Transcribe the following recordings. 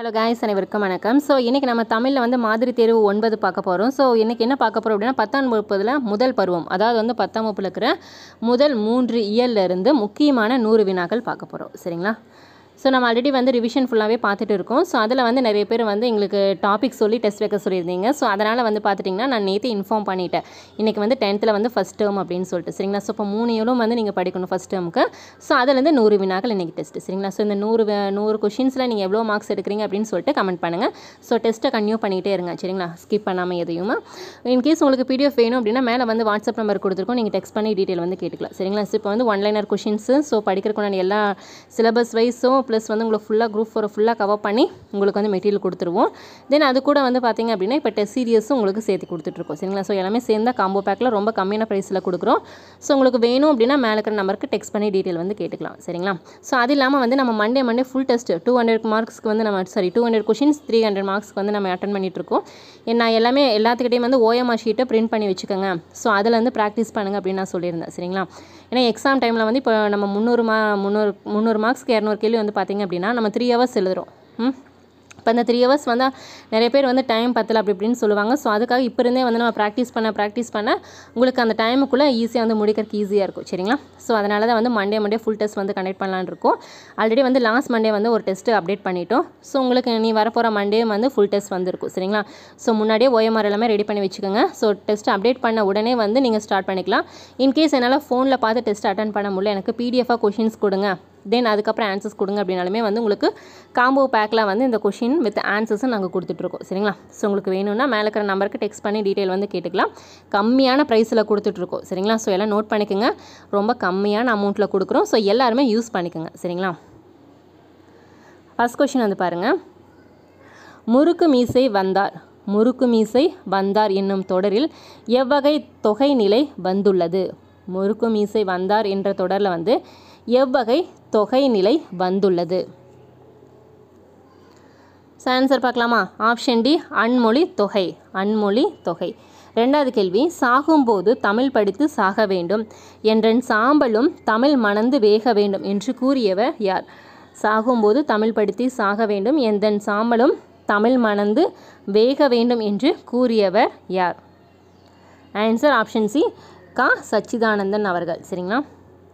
hello guys அனைவருக்கும் வணக்கம் so இன்றைக்கி நம்ம தமிழில் வந்து மாதிரி தேர்வு ஒன்பது பார்க்க போகிறோம் ஸோ இன்றைக்கி என்ன பார்க்க போகிறோம் அப்படின்னா பத்தாம் வகுப்பதில் முதல் பருவம் அதாவது வந்து பத்தாம் வகுப்பில் இருக்கிற முதல் மூன்று இயல்லிருந்து முக்கியமான நூறு வினாக்கள் பார்க்க போகிறோம் சரிங்களா ஸோ நம்ம ஆல்ரெடி வந்து ரிவிஷன் ஃபுல்லாகவே பார்த்துட்டு இருக்கோம் ஸோ அதில் வந்து நிறைய பேர் வந்து எங்களுக்கு டாபிக் சொல்லி டெஸ்ட் வைக்க சொல்லியிருந்தீங்க ஸோ அதனால் வந்து பார்த்துட்டிங்கன்னா நான் நேற்று இன்ஃபார்ம் பண்ணிட்டேன் இன்றைக்கி வந்து டென்த்தில் வந்து ஃபஸ்ட் டேர்ம் அப்படின்னு சொல்லிட்டு சரிங்களா ஸோ இப்போ மூணு ஏழும் வந்து நீங்கள் படிக்கணும் ஃபஸ்ட் டேர்முக்கு ஸோ அதுலேருந்து நூறு வினாக்கள் இன்றைக்கி டெஸ்ட் சரிங்களா ஸோ இந்த நூறு நூறு கொஷின்ஸில் நீங்கள் எவ்வளோ மார்க்ஸ் எடுக்கிறீங்க அப்படின்னு சொல்லிட்டு கமெண்ட் பண்ணுங்கள் ஸோ டெஸ்ட்டை கன்யூ பண்ணிகிட்டே இருங்க சரிங்களா ஸ்கிப் பண்ணாமல் எதையும் இன்கேஸ் உங்களுக்கு பிடிஎஃப் வேணும் அப்படின்னா மேலே வந்து வாட்ஸ்அப் நம்பர் கொடுத்துருக்கோம் நீங்கள் டெக்ஸ்ட் பண்ணி டீட்டெயில் வந்து கேட்டுக்கலாம் சரிங்களா ஸோ இப்போ வந்து ஒன்லைனர் கொஷின்ஸு ஸோ படிக்கிறதுக்குண்டான எல்லா சிலபஸ் வைஸும் ப்ளஸ் வந்து உங்களுக்கு ஃபுல்லாக குரூப் ஃபோரை ஃபுல்லாக கவர் பண்ணி உங்களுக்கு வந்து மெட்டீரியல் கொடுத்துருவோம் தென் அது கூட வந்து பார்த்திங்க அப்படின்னா இப்போ டெஸ்ட் சீரியஸும் உங்களுக்கு சேர்த்து கொடுத்துட்ருக்கோம் சரிங்களா ஸோ எல்லாமே சேர்ந்தால் காம்போ பேக்கில் ரொம்ப கம்மியான ப்ரைஸில் கொடுக்குறோம் ஸோ உங்களுக்கு வேணும் அப்படின்னா மேலே இருக்கிற நம்பருக்கு டெக்ஸ்ட் பண்ணி டீட்டெயில் வந்து கேட்டுக்கலாம் சரிங்களா ஸோ அது இல்லாமல் வந்து நம்ம Monday Monday full test two hundred மார்க்ஸ்க்கு வந்து நம்ம sorry two hundred questions three hundred மார்க்ஸ்க்கு வந்து நம்ம அட்டன் பண்ணிட்டுருக்கோம் நான் எல்லாமே எல்லாத்துக்கிட்டையும் வந்து ஓஎம்ஆர் ஷீட்டை பிரிண்ட் பண்ணி வச்சுக்கோங்க ஸோ அதில் வந்து ப்ராக்டிஸ் பண்ணுங்கள் அப்படின்னு நான் சொல்லியிருந்தேன் சரிங்களா ஏன்னா எக்ஸாம் டைமில் வந்து இப்போ நம்ம முந்நூறு மா முந்நூறு முந்நூறு மார்க்ஸ்க்கு இரநூறு கேள்வி வந்து பார்த்திங்க அப்படின்னா நம்ம த்ரீ ஹவர்ஸ் எழுதுகிறோம் இப்போ இந்த த்ரீ ஹவர்ஸ் வந்து நிறைய பேர் வந்து டைம் பத்தலை அப்படி இப்படின்னு சொல்லுவாங்க ஸோ அதுக்காக இப்போ இருந்தே வந்து நம்ம ப்ராக்டிஸ் பண்ண ப்ராக்டிஸ் பண்ண உங்களுக்கு அந்த டைமுக்குள்ளே ஈஸியாக வந்து முடிக்கிறதுக்கு ஈஸியாக இருக்கும் சரிங்களா ஸோ அதனால தான் வந்து மண்டே மண்டே ஃபுல் டெஸ்ட் வந்து கண்டக்ட் பண்ணலான் இருக்கும் ஆல்ரெடி வந்து லாஸ்ட் மண்டே வந்து ஒரு டெஸ்ட்டு அப்டேட் பண்ணிட்டோம் ஸோ உங்களுக்கு நீ வரப்போகிற மண்டே வந்து ஃபுல் டெஸ்ட் வந்துருக்கும் சரிங்களா ஸோ முன்னாடியே ஓஎம்ஆர் எல்லாமே ரெடி பண்ணி வச்சுக்கோங்க ஸோ டெஸ்ட் அப்டேட் பண்ண உடனே வந்து நீங்கள் ஸ்டார்ட் பண்ணிக்கலாம் இன்கேஸ் என்னால் ஃபோனில் பார்த்து டெஸ்ட் அட்டன் பண்ண முடியல எனக்கு பிடிஎஃபாக கொஷின்ஸ் கொடுங்க தென் அதுக்கப்புறம் ஆன்சர்ஸ் கொடுங்க அப்படின்னாலுமே வந்து உங்களுக்கு காம்போ பேக்கில் வந்து இந்த கொஷின் வித் ஆன்சர்ஸும் நாங்கள் கொடுத்துட்ருக்கோம் சரிங்களா ஸோ உங்களுக்கு வேணும்னா மேலே இருக்கிற நம்பருக்கு டெக்ஸ்ட் பண்ணி டீட்டெயில் வந்து கேட்டுக்கலாம் கம்மியான ப்ரைஸில் கொடுத்துட்ருக்கோம் சரிங்களா ஸோ எல்லாம் நோட் பண்ணிக்கோங்க ரொம்ப கம்மியான அமௌண்ட்டில் கொடுக்குறோம் ஸோ எல்லாருமே யூஸ் பண்ணிக்கோங்க சரிங்களா ஃபஸ்ட் கொஷின் வந்து பாருங்கள் முறுக்கு மீசை வந்தார் முறுக்கு மீசை வந்தார் என்னும் தொடரில் எவ்வகை தொகை நிலை வந்துள்ளது முறுக்கு மீசை வந்தார் என்ற தொடரில் வந்து எவ்வகை தொகை நிலை வந்துள்ளது ஆன்சர் பார்க்கலாமா ஆப்ஷன் டி அன்மொழி தொகை அன்மொழி தொகை ரெண்டாவது கேள்வி சாகும்போது தமிழ் படித்து சாக வேண்டும் என்றன் சாம்பலும் தமிழ் மணந்து வேக வேண்டும் என்று கூறியவர் யார் சாகும்போது தமிழ் படித்து சாக வேண்டும் எந்தன் சாம்பலும் தமிழ் மணந்து வேக வேண்டும் என்று கூறியவர் யார் ஆன்சர் ஆப்ஷன் சி கா சச்சிதானந்தன் அவர்கள் சரிங்களா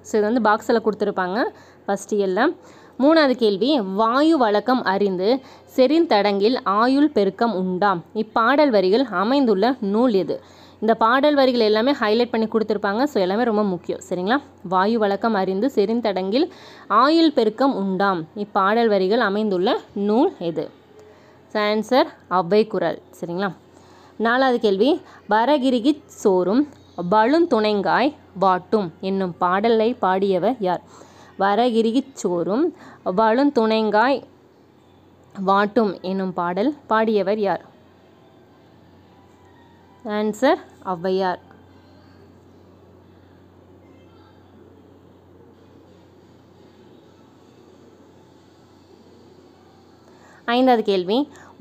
ஸோ இது வந்து பாக்ஸில் கொடுத்துருப்பாங்க ஃபஸ்ட்டு எல்லாம் மூணாவது கேள்வி வாயு வழக்கம் அறிந்து செறிந்தடங்கில் ஆயுள் பெருக்கம் உண்டாம் இப்பாடல் வரிகள் அமைந்துள்ள நூல் எது இந்த பாடல் வரிகள் எல்லாமே ஹைலைட் பண்ணி கொடுத்துருப்பாங்க ஸோ எல்லாமே ரொம்ப முக்கியம் சரிங்களா வாயு வழக்கம் அறிந்து செறிந்தடங்கில் ஆயுள் பெருக்கம் உண்டாம் இப்பாடல் வரிகள் அமைந்துள்ள நூல் எது ஆன்சர் அவ்வை குரல் சரிங்களா நாலாவது கேள்வி வரகிரிகி சோறும் துணைங்காய் வாட்டும் என்னும் பாடலை பாடியவர் யார் வரகிரிச் சோறும் துணைங்காய் வாட்டும் என்னும் பாடல் பாடியவர் யார் ஆன்சர் ஔவையார் ஐந்தாவது கேள்வி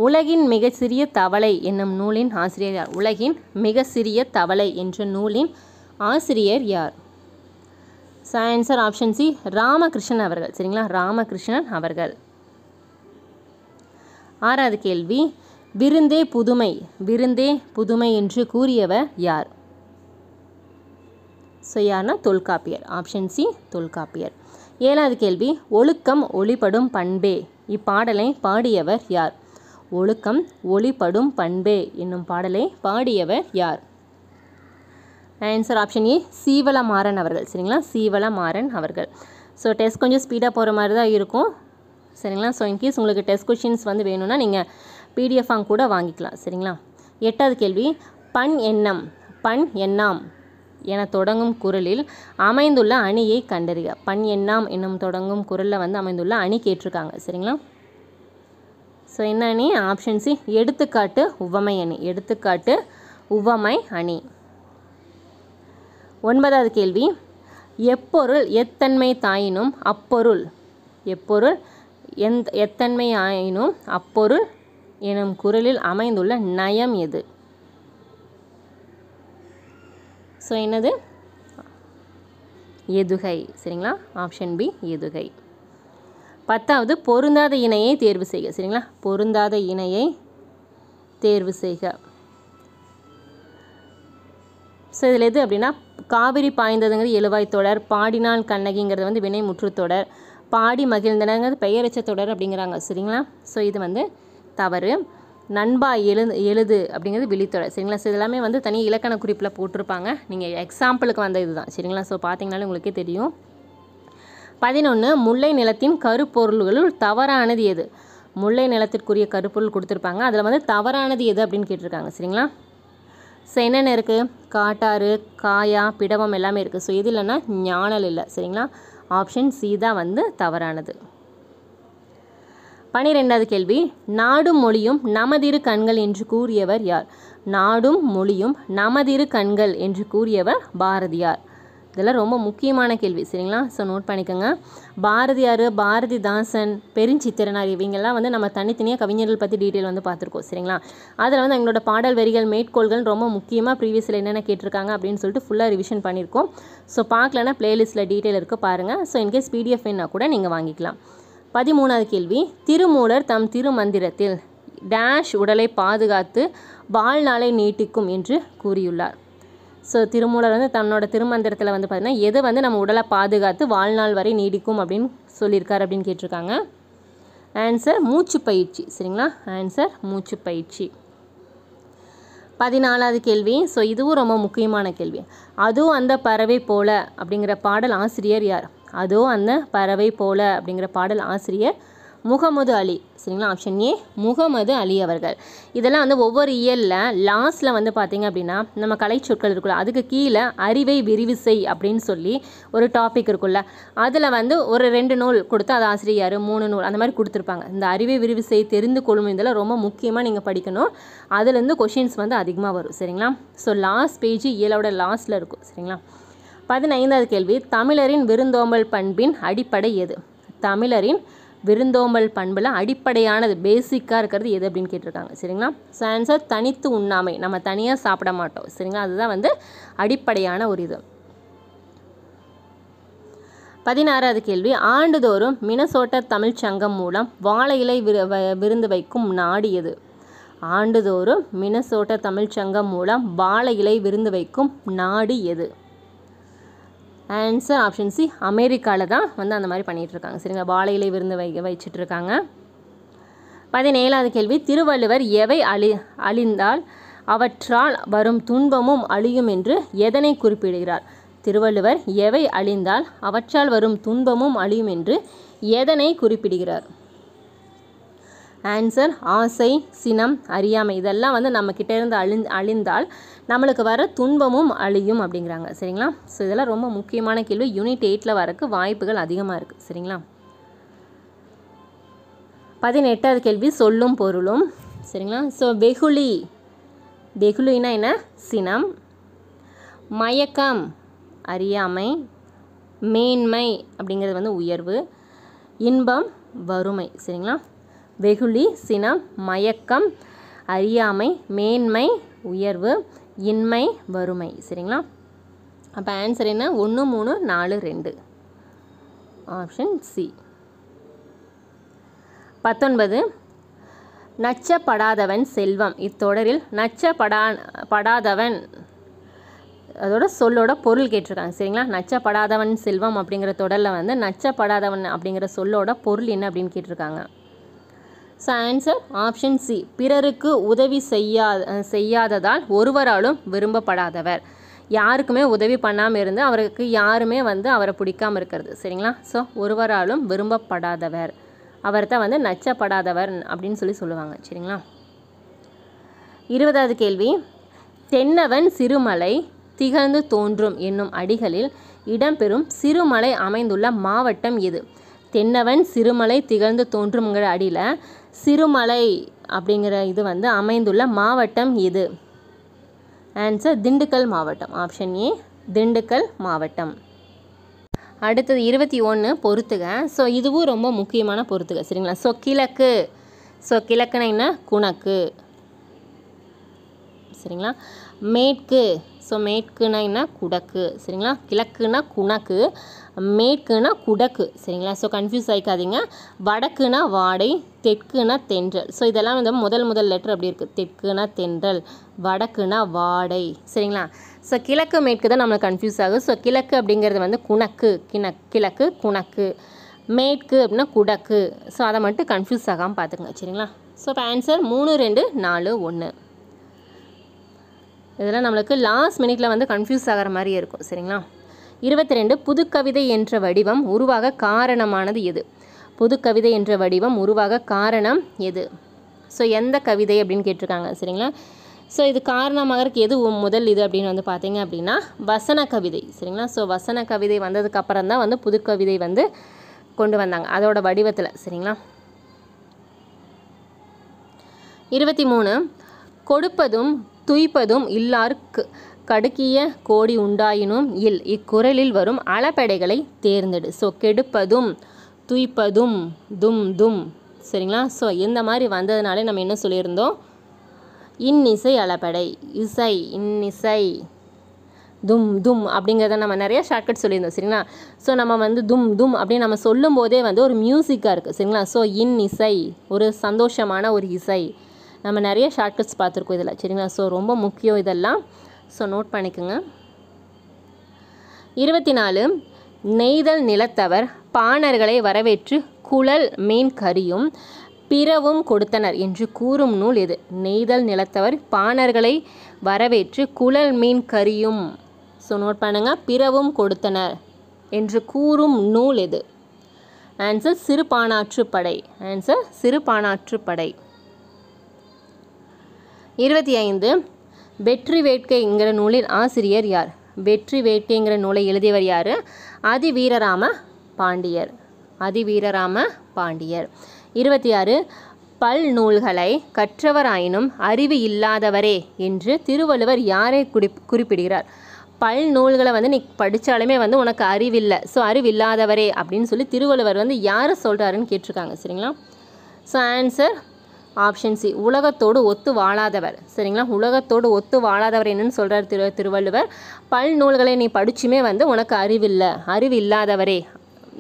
உலகின் மிக சிறிய தவளை என்னும் நூலின் ஆசிரியர் யார் உலகின் மிக சிறிய தவளை என்ற நூலின் ஆசிரியர் யார் ஆன்சர் ஆப்ஷன் சி ராமகிருஷ்ணன் அவர்கள் சரிங்களா ராமகிருஷ்ணன் அவர்கள் ஆறாவது கேள்வி விருந்தே புதுமை விருந்தே புதுமை என்று கூறியவர் யார் ஸோ யார்னா தொல்காப்பியர் ஆப்ஷன் சி தொல்காப்பியர் ஏழாவது கேள்வி ஒழுக்கம் ஒளிப்படும் பண்பே இப்பாடலை பாடியவர் யார் ஒழுக்கம் ஒளிப்படும் பண்பே என்னும் பாடலை பாடியவர் யார் answer option A Seevala Maran அவர்கள் சரிங்களா சீவல மாறன் அவர்கள் ஸோ டெஸ்ட் கொஞ்சம் ஸ்பீடாக போகிற மாதிரி தான் இருக்கும் சரிங்களா ஸோ இன்கேஸ் உங்களுக்கு டெஸ்ட் கொஷின்ஸ் வந்து வேணும்னா நீங்கள் பிடிஎஃபாக கூட வாங்கிக்கலாம் சரிங்களா எட்டாவது கேள்வி பண் எண்ணம் பண் எண்ணாம் என தொடங்கும் குரலில் அமைந்துள்ள அணியை கண்டறிக பண் எண்ணாம் என்னும் தொடங்கும் குரலில் வந்து அமைந்துள்ள அணி கேட்டிருக்காங்க சரிங்களா ஸோ என்ன அணி ஆப்ஷன்ஸு எடுத்துக்காட்டு உவமை அணி எடுத்துக்காட்டு உவமை அணி ஒன்பதாவது கேள்வி எப்பொருள் எத்தன்மை தாயினும் அப்பொருள் எப்பொருள் எந்த எத்தன்மை ஆயினும் அப்பொருள் எனும் குரலில் அமைந்துள்ள நயம் எது ஸோ என்னது எதுகை சரிங்களா ஆப்ஷன் பி எதுகை பத்தாவது பொருந்தாத இணையை தேர்வு செய்க சரிங்களா பொருந்தாத இணையை தேர்வு செய்க ஸோ இதில் எது அப்படின்னா காவிரி பாய்ந்ததுங்கிறது எழுவாய் தொடர் பாடினால் கண்ணகிங்கிறது வந்து வினை தொடர் பாடி மகிழ்ந்தனங்கிறது பெயரச்ச தொடர் அப்படிங்கிறாங்க சரிங்களா ஸோ இது வந்து தவறு நண்பா எழு எழுது அப்படிங்கிறது விழித்தொடர் சரிங்களா ஸோ இதெல்லாமே வந்து தனி இலக்கண குறிப்பில் போட்டிருப்பாங்க நீங்கள் எக்ஸாம்பிளுக்கு வந்த இதுதான் சரிங்களா ஸோ பார்த்தீங்கனாலே உங்களுக்கே தெரியும் பதினொன்று முல்லை நிலத்தின் கருப்பொருள்களுள் தவறானது எது முல்லை நிலத்திற்குரிய கருப்பொருள் கொடுத்துருப்பாங்க அதில் வந்து தவறானது எது அப்படின்னு கேட்டிருக்காங்க சரிங்களா ஸோ என்னென்ன இருக்குது காட்டாறு காயா பிடவம் எல்லாமே இருக்குது ஸோ இது இல்லைன்னா ஞானல் இல்லை சரிங்களா ஆப்ஷன் சி தான் வந்து தவறானது பனிரெண்டாவது கேள்வி நாடும் மொழியும் நமதிரு கண்கள் என்று கூறியவர் யார் நாடும் மொழியும் நமதிரு கண்கள் என்று கூறியவர் பாரதியார் இதெல்லாம் ரொம்ப முக்கியமான கேள்வி சரிங்களா ஸோ நோட் பண்ணிக்கோங்க பாரதியார் பாரதிதாசன் பெருஞ்சித்திரனார் இவங்கெல்லாம் வந்து நம்ம தனித்தனியாக கவிஞர்கள் பற்றி டீட்டெயில் வந்து பார்த்துருக்கோம் சரிங்களா அதில் வந்து எங்களோட பாடல் வரிகள் மேற்கோள்கள் ரொம்ப முக்கியமாக ப்ரீவியஸில் என்னென்ன கேட்டிருக்காங்க அப்படின்னு சொல்லிட்டு ஃபுல்லாக ரிவிஷன் பண்ணியிருக்கோம் ஸோ பார்க்கலன்னா ப்ளேலிஸ்ட்டில் டீட்டெயில் இருக்க பாருங்கள் ஸோ இன்கேஸ் பிடிஎஃப் கூட நீங்கள் வாங்கிக்கலாம் பதிமூணாவது கேள்வி திருமூலர் தம் திருமந்திரத்தில் டேஷ் உடலை பாதுகாத்து வாழ்நாளை நீட்டிக்கும் என்று கூறியுள்ளார் ஸோ திருமூலர் வந்து தன்னோட திருமந்திரத்தில் வந்து பார்த்திங்கன்னா எது வந்து நம்ம உடலை பாதுகாத்து வாழ்நாள் வரை நீடிக்கும் அப்படின்னு சொல்லியிருக்காரு அப்படின்னு கேட்டிருக்காங்க ஆன்சர் மூச்சு பயிற்சி சரிங்களா ஆன்சர் மூச்சு பயிற்சி பதினாலாவது கேள்வி ஸோ இதுவும் ரொம்ப முக்கியமான கேள்வி அதுவும் அந்த பறவை போல அப்படிங்கிற பாடல் ஆசிரியர் யார் அதுவும் அந்த பறவை போல அப்படிங்கிற பாடல் ஆசிரியர் முகமது அலி சரிங்களா ஆப்ஷன் ஏ முகமது அலி அவர்கள் இதெல்லாம் வந்து ஒவ்வொரு இயலில் லாஸ்ட்டில் வந்து பார்த்தீங்க அப்படின்னா நம்ம கலை சொற்கள் இருக்குல்ல அதுக்கு கீழே அறிவை விரிவு செய் அப்படின்னு சொல்லி ஒரு டாபிக் இருக்குல்ல அதில் வந்து ஒரு ரெண்டு நூல் கொடுத்து அது ஆசிரியர் மூணு நூல் அந்த மாதிரி கொடுத்துருப்பாங்க இந்த அறிவை விரிவு செய் தெரிந்து கொள்ளும் இதெல்லாம் ரொம்ப முக்கியமாக நீங்கள் படிக்கணும் அதுலேருந்து கொஷின்ஸ் வந்து அதிகமாக வரும் சரிங்களா ஸோ லாஸ்ட் பேஜ் இயலோட லாஸ்ட்டில் இருக்கும் சரிங்களா பதினைந்தாவது கேள்வி தமிழரின் விருந்தோம்பல் பண்பின் அடிப்படை எது தமிழரின் விருந்தோம்பல் பண்பில் அடிப்படையானது பேசிக்காக இருக்கிறது எது அப்படின்னு கேட்டிருக்காங்க சரிங்களா ஸோ ஆன்சர் தனித்து உண்ணாமை நம்ம தனியாக சாப்பிட மாட்டோம் சரிங்களா அதுதான் வந்து அடிப்படையான ஒரு இது பதினாறாவது கேள்வி ஆண்டுதோறும் மினசோட்ட தமிழ் சங்கம் மூலம் வாழை இலை விருந்து வைக்கும் நாடு எது ஆண்டுதோறும் மினசோட்ட சங்கம் மூலம் வாழை இலை விருந்து வைக்கும் நாடு எது ஆன்சர் ஆப்ஷன் சி அமெரிக்காவில் தான் வந்து அந்த மாதிரி பண்ணிகிட்ருக்காங்க சரிங்களா வாழை இலை விருந்து வை வச்சிட்ருக்காங்க பதினேழாவது கேள்வி திருவள்ளுவர் எவை அழி அழிந்தால் அவற்றால் வரும் துன்பமும் அழியும் என்று எதனை குறிப்பிடுகிறார் திருவள்ளுவர் எவை அழிந்தால் அவற்றால் வரும் துன்பமும் அழியும் என்று எதனை குறிப்பிடுகிறார் ஆன்சர் ஆசை சினம் அறியாமை இதெல்லாம் வந்து நம்மக்கிட்ட இருந்து அழிந் அழிந்தால் நம்மளுக்கு வர துன்பமும் அழியும் அப்படிங்கிறாங்க சரிங்களா ஸோ இதெல்லாம் ரொம்ப முக்கியமான கேள்வி யூனிட் எயிட்டில் வரக்கு வாய்ப்புகள் அதிகமாக இருக்குது சரிங்களா பதினெட்டாவது கேள்வி சொல்லும் பொருளும் சரிங்களா ஸோ வெகுளி வெகுளினா என்ன சினம் மயக்கம் அறியாமை மேன்மை அப்படிங்கிறது வந்து உயர்வு இன்பம் வறுமை சரிங்களா வெகுளி சினம் மயக்கம் அறியாமை மேன்மை உயர்வு இன்மை வறுமை சரிங்களா அப்போ ஆன்சர் என்ன ஒன்று மூணு நாலு ரெண்டு ஆப்ஷன் சி பத்தொன்பது நச்சப்படாதவன் செல்வம் இத்தொடரில் நச்சப்படா படாதவன் அதோட சொல்லோட பொருள் கேட்டிருக்காங்க சரிங்களா நச்சப்படாதவன் செல்வம் அப்படிங்கிற தொடரில் வந்து நச்சப்படாதவன் அப்படிங்கிற சொல்லோட பொருள் என்ன அப்படின்னு கேட்டிருக்காங்க ஸோ ஆன்சர் ஆப்ஷன் சி பிறருக்கு உதவி செய்யா செய்யாததால் ஒருவராலும் விரும்பப்படாதவர் யாருக்குமே உதவி பண்ணாமல் இருந்து அவருக்கு யாருமே வந்து அவரை பிடிக்காமல் இருக்கிறது சரிங்களா ஸோ ஒருவராலும் விரும்பப்படாதவர் அவர்கிட்ட வந்து நச்சப்படாதவர் அப்படின்னு சொல்லி சொல்லுவாங்க சரிங்களா இருபதாவது கேள்வி தென்னவன் சிறுமலை திகழ்ந்து தோன்றும் என்னும் அடிகளில் இடம்பெறும் சிறுமலை அமைந்துள்ள மாவட்டம் எது தென்னவன் சிறுமலை திகழ்ந்து தோன்றும்ங்கிற அடியில் சிறுமலை அப்படிங்கிற இது வந்து அமைந்துள்ள மாவட்டம் இது ஆன்சர் திண்டுக்கல் மாவட்டம் ஆப்ஷன் ஏ திண்டுக்கல் மாவட்டம் அடுத்தது இருபத்தி ஒன்று பொறுத்துக ஸோ இதுவும் ரொம்ப முக்கியமான பொறுத்துக சரிங்களா ஸோ கிழக்கு ஸோ கிழக்குனா என்ன குணக்கு சரிங்களா மேற்கு ஸோ மேற்குனா என்ன குடக்கு சரிங்களா கிழக்குனா குணக்கு மேற்குனா குடக்கு சரிங்களா ஸோ கன்ஃபியூஸ் ஆகிக்காதீங்க வடக்குனா வாடை தெற்குனா தென்றல் ஸோ இதெல்லாம் வந்து முதல் முதல் லெட்டர் அப்படி இருக்குது தெற்குனா தென்றல் வடக்குனா வாடை சரிங்களா ஸோ கிழக்கு மேற்கு தான் நம்மளுக்கு கன்ஃபியூஸ் ஆகும் ஸோ கிழக்கு அப்படிங்கிறது வந்து குணக்கு கிணக் கிழக்கு குணக்கு மேற்கு அப்படின்னா குடக்கு ஸோ அதை மட்டும் கன்ஃபியூஸ் ஆகாமல் பார்த்துக்குங்க சரிங்களா ஸோ இப்போ ஆன்சர் மூணு ரெண்டு நாலு ஒன்று இதெல்லாம் நம்மளுக்கு லாஸ்ட் மினிட்ல வந்து கன்ஃபியூஸ் ஆகிற மாதிரி இருக்கும் சரிங்களா இருபத்தி ரெண்டு புதுக்கவிதை என்ற வடிவம் உருவாக காரணமானது எது புதுக்கவிதை என்ற வடிவம் உருவாக காரணம் எது ஸோ எந்த கவிதை அப்படின்னு கேட்டிருக்காங்க சரிங்களா ஸோ இது காரணமாக இருக்க எது முதல் இது அப்படின்னு வந்து பார்த்தீங்க அப்படின்னா வசன கவிதை சரிங்களா ஸோ வசன கவிதை வந்ததுக்கு அப்புறம் தான் வந்து புதுக்கவிதை வந்து கொண்டு வந்தாங்க அதோட வடிவத்தில் சரிங்களா இருபத்தி மூணு கொடுப்பதும் துய்ப்பதும் இல்லார்க்கு கடுக்கிய கோடி உண்டாயினும் இல் இக்குரலில் வரும் அளப்படைகளை தேர்ந்தெடு ஸோ கெடுப்பதும் துய்ப்பதும் தும் தும் சரிங்களா ஸோ இந்த மாதிரி வந்ததுனாலே நம்ம என்ன சொல்லியிருந்தோம் இன்னிசை அளப்படை இசை இன்னிசை தும் தும் அப்படிங்கிறத நம்ம நிறைய ஷார்ட்கட் சொல்லியிருந்தோம் சரிங்களா ஸோ நம்ம வந்து தும் தும் அப்படின்னு நம்ம சொல்லும் போதே வந்து ஒரு மியூசிக்காக இருக்குது சரிங்களா ஸோ இன் இசை ஒரு சந்தோஷமான ஒரு இசை நம்ம நிறைய ஷார்ட்கட்ஸ் பார்த்துருக்கோம் இதில் சரிங்களா ஸோ ரொம்ப முக்கியம் இதெல்லாம் ஸோ நோட் பண்ணிக்கோங்க இருபத்தி நாலு நெய்தல் நிலத்தவர் பாணர்களை வரவேற்று குழல் மீன் கறியும் பிறவும் கொடுத்தனர் என்று கூறும் நூல் இது நெய்தல் நிலத்தவர் பாணர்களை வரவேற்று குழல் மீன் கறியும் ஸோ நோட் பண்ணுங்க பிறவும் கொடுத்தனர் என்று கூறும் நூல் இது ஆன்சர் சிறு படை ஆன்சர் சிறு படை இருபத்தி ஐந்து வெற்றி வேட்கைங்கிற நூலின் ஆசிரியர் யார் வெற்றி வேட்கைங்கிற நூலை எழுதியவர் யார் அதிவீரராம பாண்டியர் அதிவீரராம பாண்டியர் இருபத்தி ஆறு பல் நூல்களை கற்றவராயினும் அறிவு இல்லாதவரே என்று திருவள்ளுவர் யாரை குறி குறிப்பிடுகிறார் பல் நூல்களை வந்து நீ படித்தாலுமே வந்து உனக்கு அறிவில்லை ஸோ அறிவில்லாதவரே அப்படின்னு சொல்லி திருவள்ளுவர் வந்து யாரை சொல்கிறாருன்னு கேட்டிருக்காங்க சரிங்களா ஸோ ஆன்சர் ஆப்ஷன் சி உலகத்தோடு ஒத்து வாழாதவர் சரிங்களா உலகத்தோடு ஒத்து வாழாதவர் என்னன்னு சொல்கிறார் திரு திருவள்ளுவர் பல் நூல்களை நீ படிச்சுமே வந்து உனக்கு அறிவில்லை அறிவு இல்லாதவரே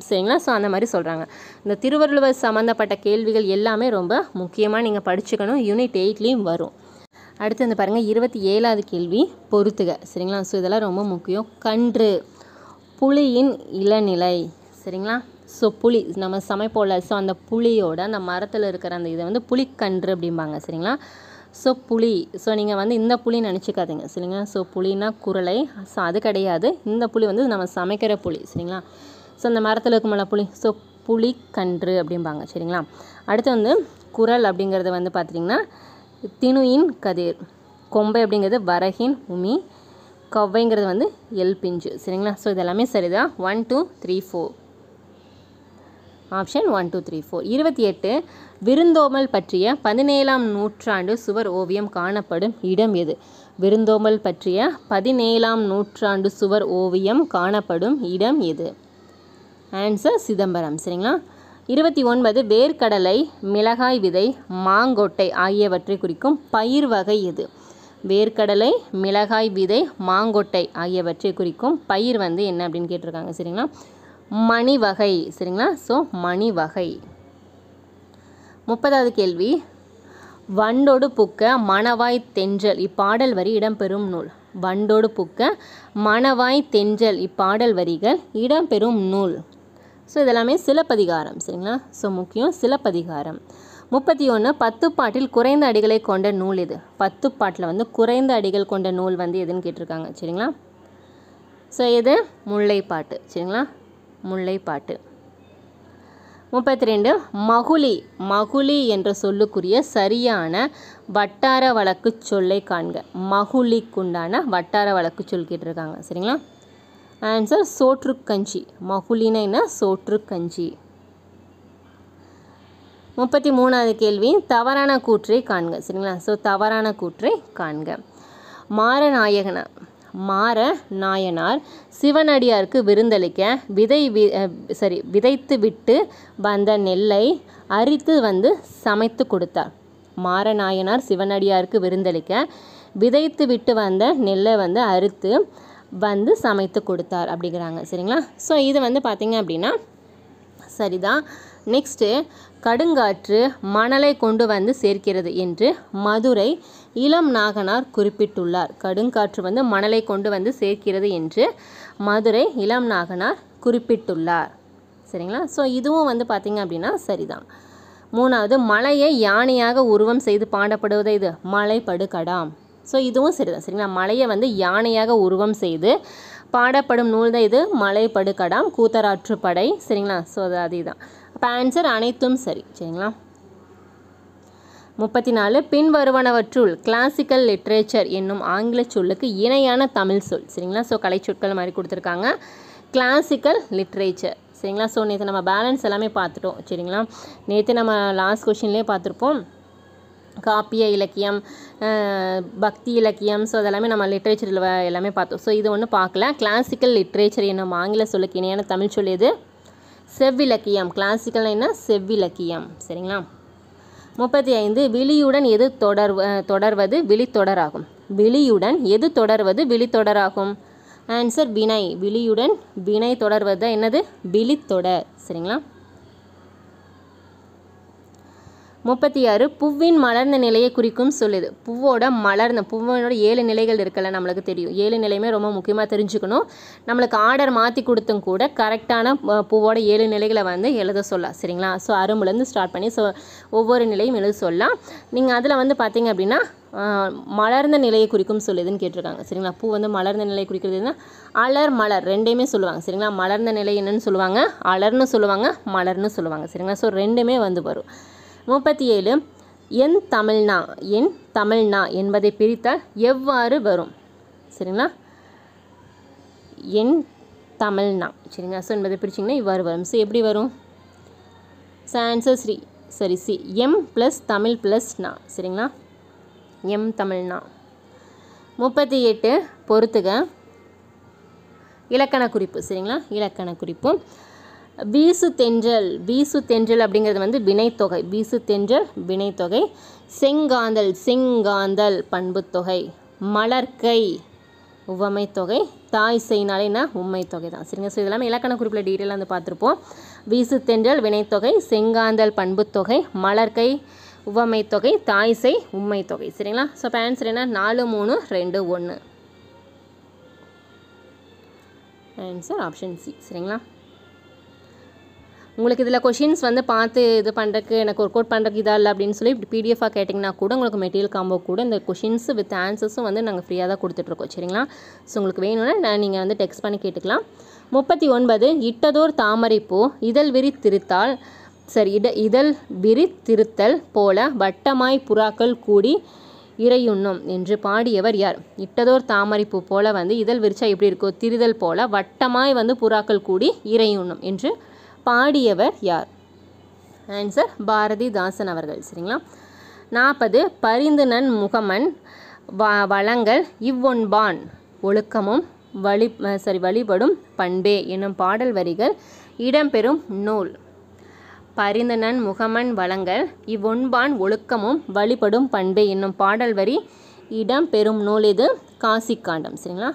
சரிங்களா ஸோ அந்த மாதிரி சொல்கிறாங்க இந்த திருவள்ளுவர் சம்மந்தப்பட்ட கேள்விகள் எல்லாமே ரொம்ப முக்கியமாக நீங்கள் படிச்சுக்கணும் யூனிட் எயிட்லேயும் வரும் அடுத்து வந்து பாருங்கள் இருபத்தி ஏழாவது கேள்வி பொறுத்துக சரிங்களா ஸோ இதெல்லாம் ரொம்ப முக்கியம் கன்று புலியின் இளநிலை சரிங்களா ஸோ புளி நம்ம சமைப்போல் ஸோ அந்த புளியோட அந்த மரத்தில் இருக்கிற அந்த இதை வந்து புளிக்கன்று அப்படிம்பாங்க சரிங்களா ஸோ புளி ஸோ நீங்கள் வந்து இந்த புளி நினச்சிக்காதீங்க சரிங்களா ஸோ புளினா குரலை ஸோ அது கிடையாது இந்த புளி வந்து நம்ம சமைக்கிற புளி சரிங்களா ஸோ அந்த மரத்தில் இருக்குமல்ல புளி ஸோ புளிக்கன்று அப்படிம்பாங்க சரிங்களா அடுத்து வந்து குரல் அப்படிங்கிறது வந்து பார்த்துட்டிங்கன்னா திணுயின் கதிர் கொம்பை அப்படிங்கிறது வரகின் உமி கவ்வைங்கிறது வந்து எல் பிஞ்சு சரிங்களா ஸோ இதெல்லாமே சரிதான் one two three four option one two three four இருபத்தி எட்டு விருந்தோமல் பற்றிய பதினேழாம் நூற்றாண்டு சுவர் ஓவியம் காணப்படும் இடம் எது விருந்தோமல் பற்றிய பதினேழாம் நூற்றாண்டு சுவர் ஓவியம் காணப்படும் இடம் எது ஆன்சர் சிதம்பரம் சரிங்களா இருபத்தி ஒன்பது வேர்க்கடலை மிளகாய் விதை மாங்கொட்டை ஆகியவற்றை குறிக்கும் பயிர் வகை எது வேர்க்கடலை மிளகாய் விதை மாங்கொட்டை ஆகியவற்றை குறிக்கும் பயிர் வந்து என்ன அப்படின்னு கேட்டிருக்காங்க சரிங்களா மணி வகை சரிங்களா ஸோ மணி வகை முப்பதாவது கேள்வி வண்டோடு புக்க மணவாய் தென்றல் இப்பாடல் வரி இடம்பெறும் நூல் வண்டோடு புக்க மணவாய் தென்றல் இப்பாடல் வரிகள் இடம்பெறும் நூல் ஸோ இதெல்லாமே சிலப்பதிகாரம் சரிங்களா ஸோ முக்கியம் சிலப்பதிகாரம் முப்பத்தி ஒன்று பத்து பாட்டில் குறைந்த அடிகளை கொண்ட நூல் இது பத்து பாட்டில் வந்து குறைந்த அடிகள் கொண்ட நூல் வந்து எதுன்னு கேட்டிருக்காங்க சரிங்களா ஸோ இது முல்லைப்பாட்டு சரிங்களா முல்லைப்பாட்டு முப்பத்தி ரெண்டு மகுலி மகுலி என்ற சொல்லுக்குரிய சரியான வட்டார வழக்கு சொல்லை காண்க மகுலிக்குண்டான வட்டார வழக்கு சொல்கிட்டு இருக்காங்க சரிங்களா ஆன்சர் சோற்றுக்கஞ்சி மகுலினா என்ன சோற்றுக்கஞ்சி முப்பத்தி மூணாவது கேள்வி தவறான கூற்றை காண்க சரிங்களா ஸோ தவறான கூற்றை காண்க மாரநாயகனா மாற நாயனார் சிவனடியாருக்கு விருந்தளிக்க விதை வி சரி விதைத்து விட்டு வந்த நெல்லை அரித்து வந்து சமைத்து கொடுத்தார் மாற நாயனார் சிவனடியாருக்கு விருந்தளிக்க விதைத்து விட்டு வந்த நெல்லை வந்து அறுத்து வந்து சமைத்து கொடுத்தார் அப்படிங்கிறாங்க சரிங்களா ஸோ இது வந்து பார்த்திங்க அப்படின்னா சரிதான் நெக்ஸ்ட்டு கடுங்காற்று மணலை கொண்டு வந்து சேர்க்கிறது என்று மதுரை இளம் நாகனார் குறிப்பிட்டுள்ளார் கடுங்காற்று வந்து மணலை கொண்டு வந்து சேர்க்கிறது என்று மதுரை இளம் நாகனார் குறிப்பிட்டுள்ளார் சரிங்களா ஸோ இதுவும் வந்து பார்த்திங்க அப்படின்னா சரிதான் மூணாவது மலையை யானையாக உருவம் செய்து பாடப்படுவதை இது மலை படுகடாம் ஸோ இதுவும் சரிதான் சரிங்களா மலையை வந்து யானையாக உருவம் செய்து பாடப்படும் நூல் தான் இது மலை படுகடாம் கூத்தராற்று படை சரிங்களா ஸோ அது அதே தான் அப்போ ஆன்சர் அனைத்தும் சரி சரிங்களா முப்பத்தி நாலு பின்வருவனவற்றுள் கிளாசிக்கல் லிட்ரேச்சர் என்னும் ஆங்கில சொல்லுக்கு இணையான தமிழ் சொல் சரிங்களா ஸோ கலை சொற்கள் மாதிரி கொடுத்துருக்காங்க கிளாசிக்கல் லிட்ரேச்சர் சரிங்களா ஸோ நேற்று நம்ம பேலன்ஸ் எல்லாமே பார்த்துட்டோம் சரிங்களா நேற்று நம்ம லாஸ்ட் கொஷின்லேயே பார்த்துருப்போம் காப்பிய இலக்கியம் பக்தி இலக்கியம் ஸோ அதெல்லாமே நம்ம லிட்ரேச்சரில் எல்லாமே பார்த்தோம் ஸோ இது ஒன்றும் பார்க்கல கிளாசிக்கல் லிட்ரேச்சர் என்னும் ஆங்கில சொல்லுக்கு இணையான தமிழ் சொல் எது செவ்விலக்கியம் கிளாசிக்கல்னா என்ன செவ்விலக்கியம் சரிங்களா முப்பத்தி ஐந்து விழியுடன் எது தொடர் தொடர்வது விழித்தொடராகும் விழியுடன் எது தொடர்வது விழித்தொடராகும் ஆன்சர் வினை விழியுடன் வினை தொடர்வது என்னது விழித்தொடர் சரிங்களா முப்பத்தி ஆறு பூவின் மலர்ந்த நிலையை குறிக்கும் சொல்லுது பூவோட மலர்ந்த பூவோட ஏழு நிலைகள் இருக்கல நம்மளுக்கு தெரியும் ஏழு நிலையுமே ரொம்ப முக்கியமாக தெரிஞ்சுக்கணும் நம்மளுக்கு ஆர்டர் மாற்றி கொடுத்தும் கூட கரெக்டான பூவோட ஏழு நிலைகளை வந்து எழுத சொல்லலாம் சரிங்களா ஸோ அரும்புலேருந்து ஸ்டார்ட் பண்ணி ஸோ ஒவ்வொரு நிலையும் எழுத சொல்லலாம் நீங்கள் அதில் வந்து பார்த்தீங்க அப்படின்னா மலர்ந்த நிலையை குறிக்கும் சொல்லுதுன்னு கேட்டிருக்காங்க சரிங்களா பூ வந்து மலர்ந்த நிலையை குறிக்கிறதுனா அலர் மலர் ரெண்டையுமே சொல்லுவாங்க சரிங்களா மலர்ந்த நிலை என்னன்னு சொல்லுவாங்க அலர்னு சொல்லுவாங்க மலர்னு சொல்லுவாங்க சரிங்களா ஸோ ரெண்டுமே வந்து வரும் முப்பத்தி ஏழு என் தமிழ்னா என் தமிழ்னா என்பதை பிரித்தால் எவ்வாறு வரும் சரிங்களா என் தமிழ்னா சரிங்களா ஸோ என்பதை பிரிச்சிங்கன்னா இவ்வாறு வரும் ஸோ எப்படி வரும் ஸோ ஆன்சர் ஸ்ரீ சரி C M plus Tamil plus நா சரிங்களா எம் தமிழ்னா முப்பத்தி எட்டு பொறுத்துக இலக்கண குறிப்பு சரிங்களா இலக்கண குறிப்பு வீசு தென்றல் வீசு தென்றல் அப்படிங்கிறது வந்து வினைத்தொகை வீசு தென்றல் வினைத்தொகை செங்காந்தல் செங்காந்தல் பண்புத்தொகை மலர்க்கை உவமைத்தொகை தாய் செய்னாலேனா உண்மை தொகை தான் சரிங்க ஸோ இதெல்லாமே இலக்கண குறிப்பில் டீட்டெயிலாக வந்து பார்த்துருப்போம் வீசு தென்றல் வினைத்தொகை செங்காந்தல் பண்புத்தொகை மலர்க்கை உவமைத்தொகை தாய் செய் உண்மைத்தொகை தொகை சரிங்களா ஸோ இப்போ ஆன்சர் என்ன நாலு மூணு ரெண்டு ஒன்று ஆன்சர் ஆப்ஷன் சி சரிங்களா உங்களுக்கு இதில் கொஷின்ஸ் வந்து பார்த்து இது பண்ணுறக்கு எனக்கு ஒர்க் அவுட் பண்ணுறக்கு இதாக இல்லை அப்படின்னு சொல்லி இப்படி பிடிஎஃபாக கேட்டிங்கன்னா கூட உங்களுக்கு மெட்டீரியல் காம்போ கூட இந்த கொஷின்ஸ் வித் ஆன்சர்ஸும் வந்து நாங்கள் ஃப்ரீயாக தான் கொடுத்துட்ருக்கோம் சரிங்களா ஸோ உங்களுக்கு வேணும்னா நான் நீங்கள் வந்து டெக்ஸ்ட் பண்ணி கேட்டுக்கலாம் முப்பத்தி ஒன்பது இட்டதோர் தாமரைப்பூ இதழ் விரி திருத்தால் சரி இட இதழ் விரி திருத்தல் போல வட்டமாய் புறாக்கள் கூடி இறையுண்ணும் என்று பாடியவர் யார் இட்டதோர் தாமரைப்பூ போல வந்து இதழ் விரிச்சா எப்படி இருக்கோ திரிதல் போல வட்டமாய் வந்து புறாக்கள் கூடி இறையுண்ணும் என்று பாடியவர் யார் ஆன்சர் பாரதிதாசன் அவர்கள் சரிங்களா நாற்பது பரிந்துணன் முகமன் வ வளங்கள் இவ்வொன்பான் ஒழுக்கமும் வழி சரி வழிபடும் பண்பே என்னும் பாடல் வரிகள் இடம்பெறும் நூல் நன் முகமன் வளங்கள் இவ்வொன்பான் ஒழுக்கமும் வழிபடும் பண்பே என்னும் பாடல் வரி இடம்பெறும் நூல் இது காசிக்காண்டம் சரிங்களா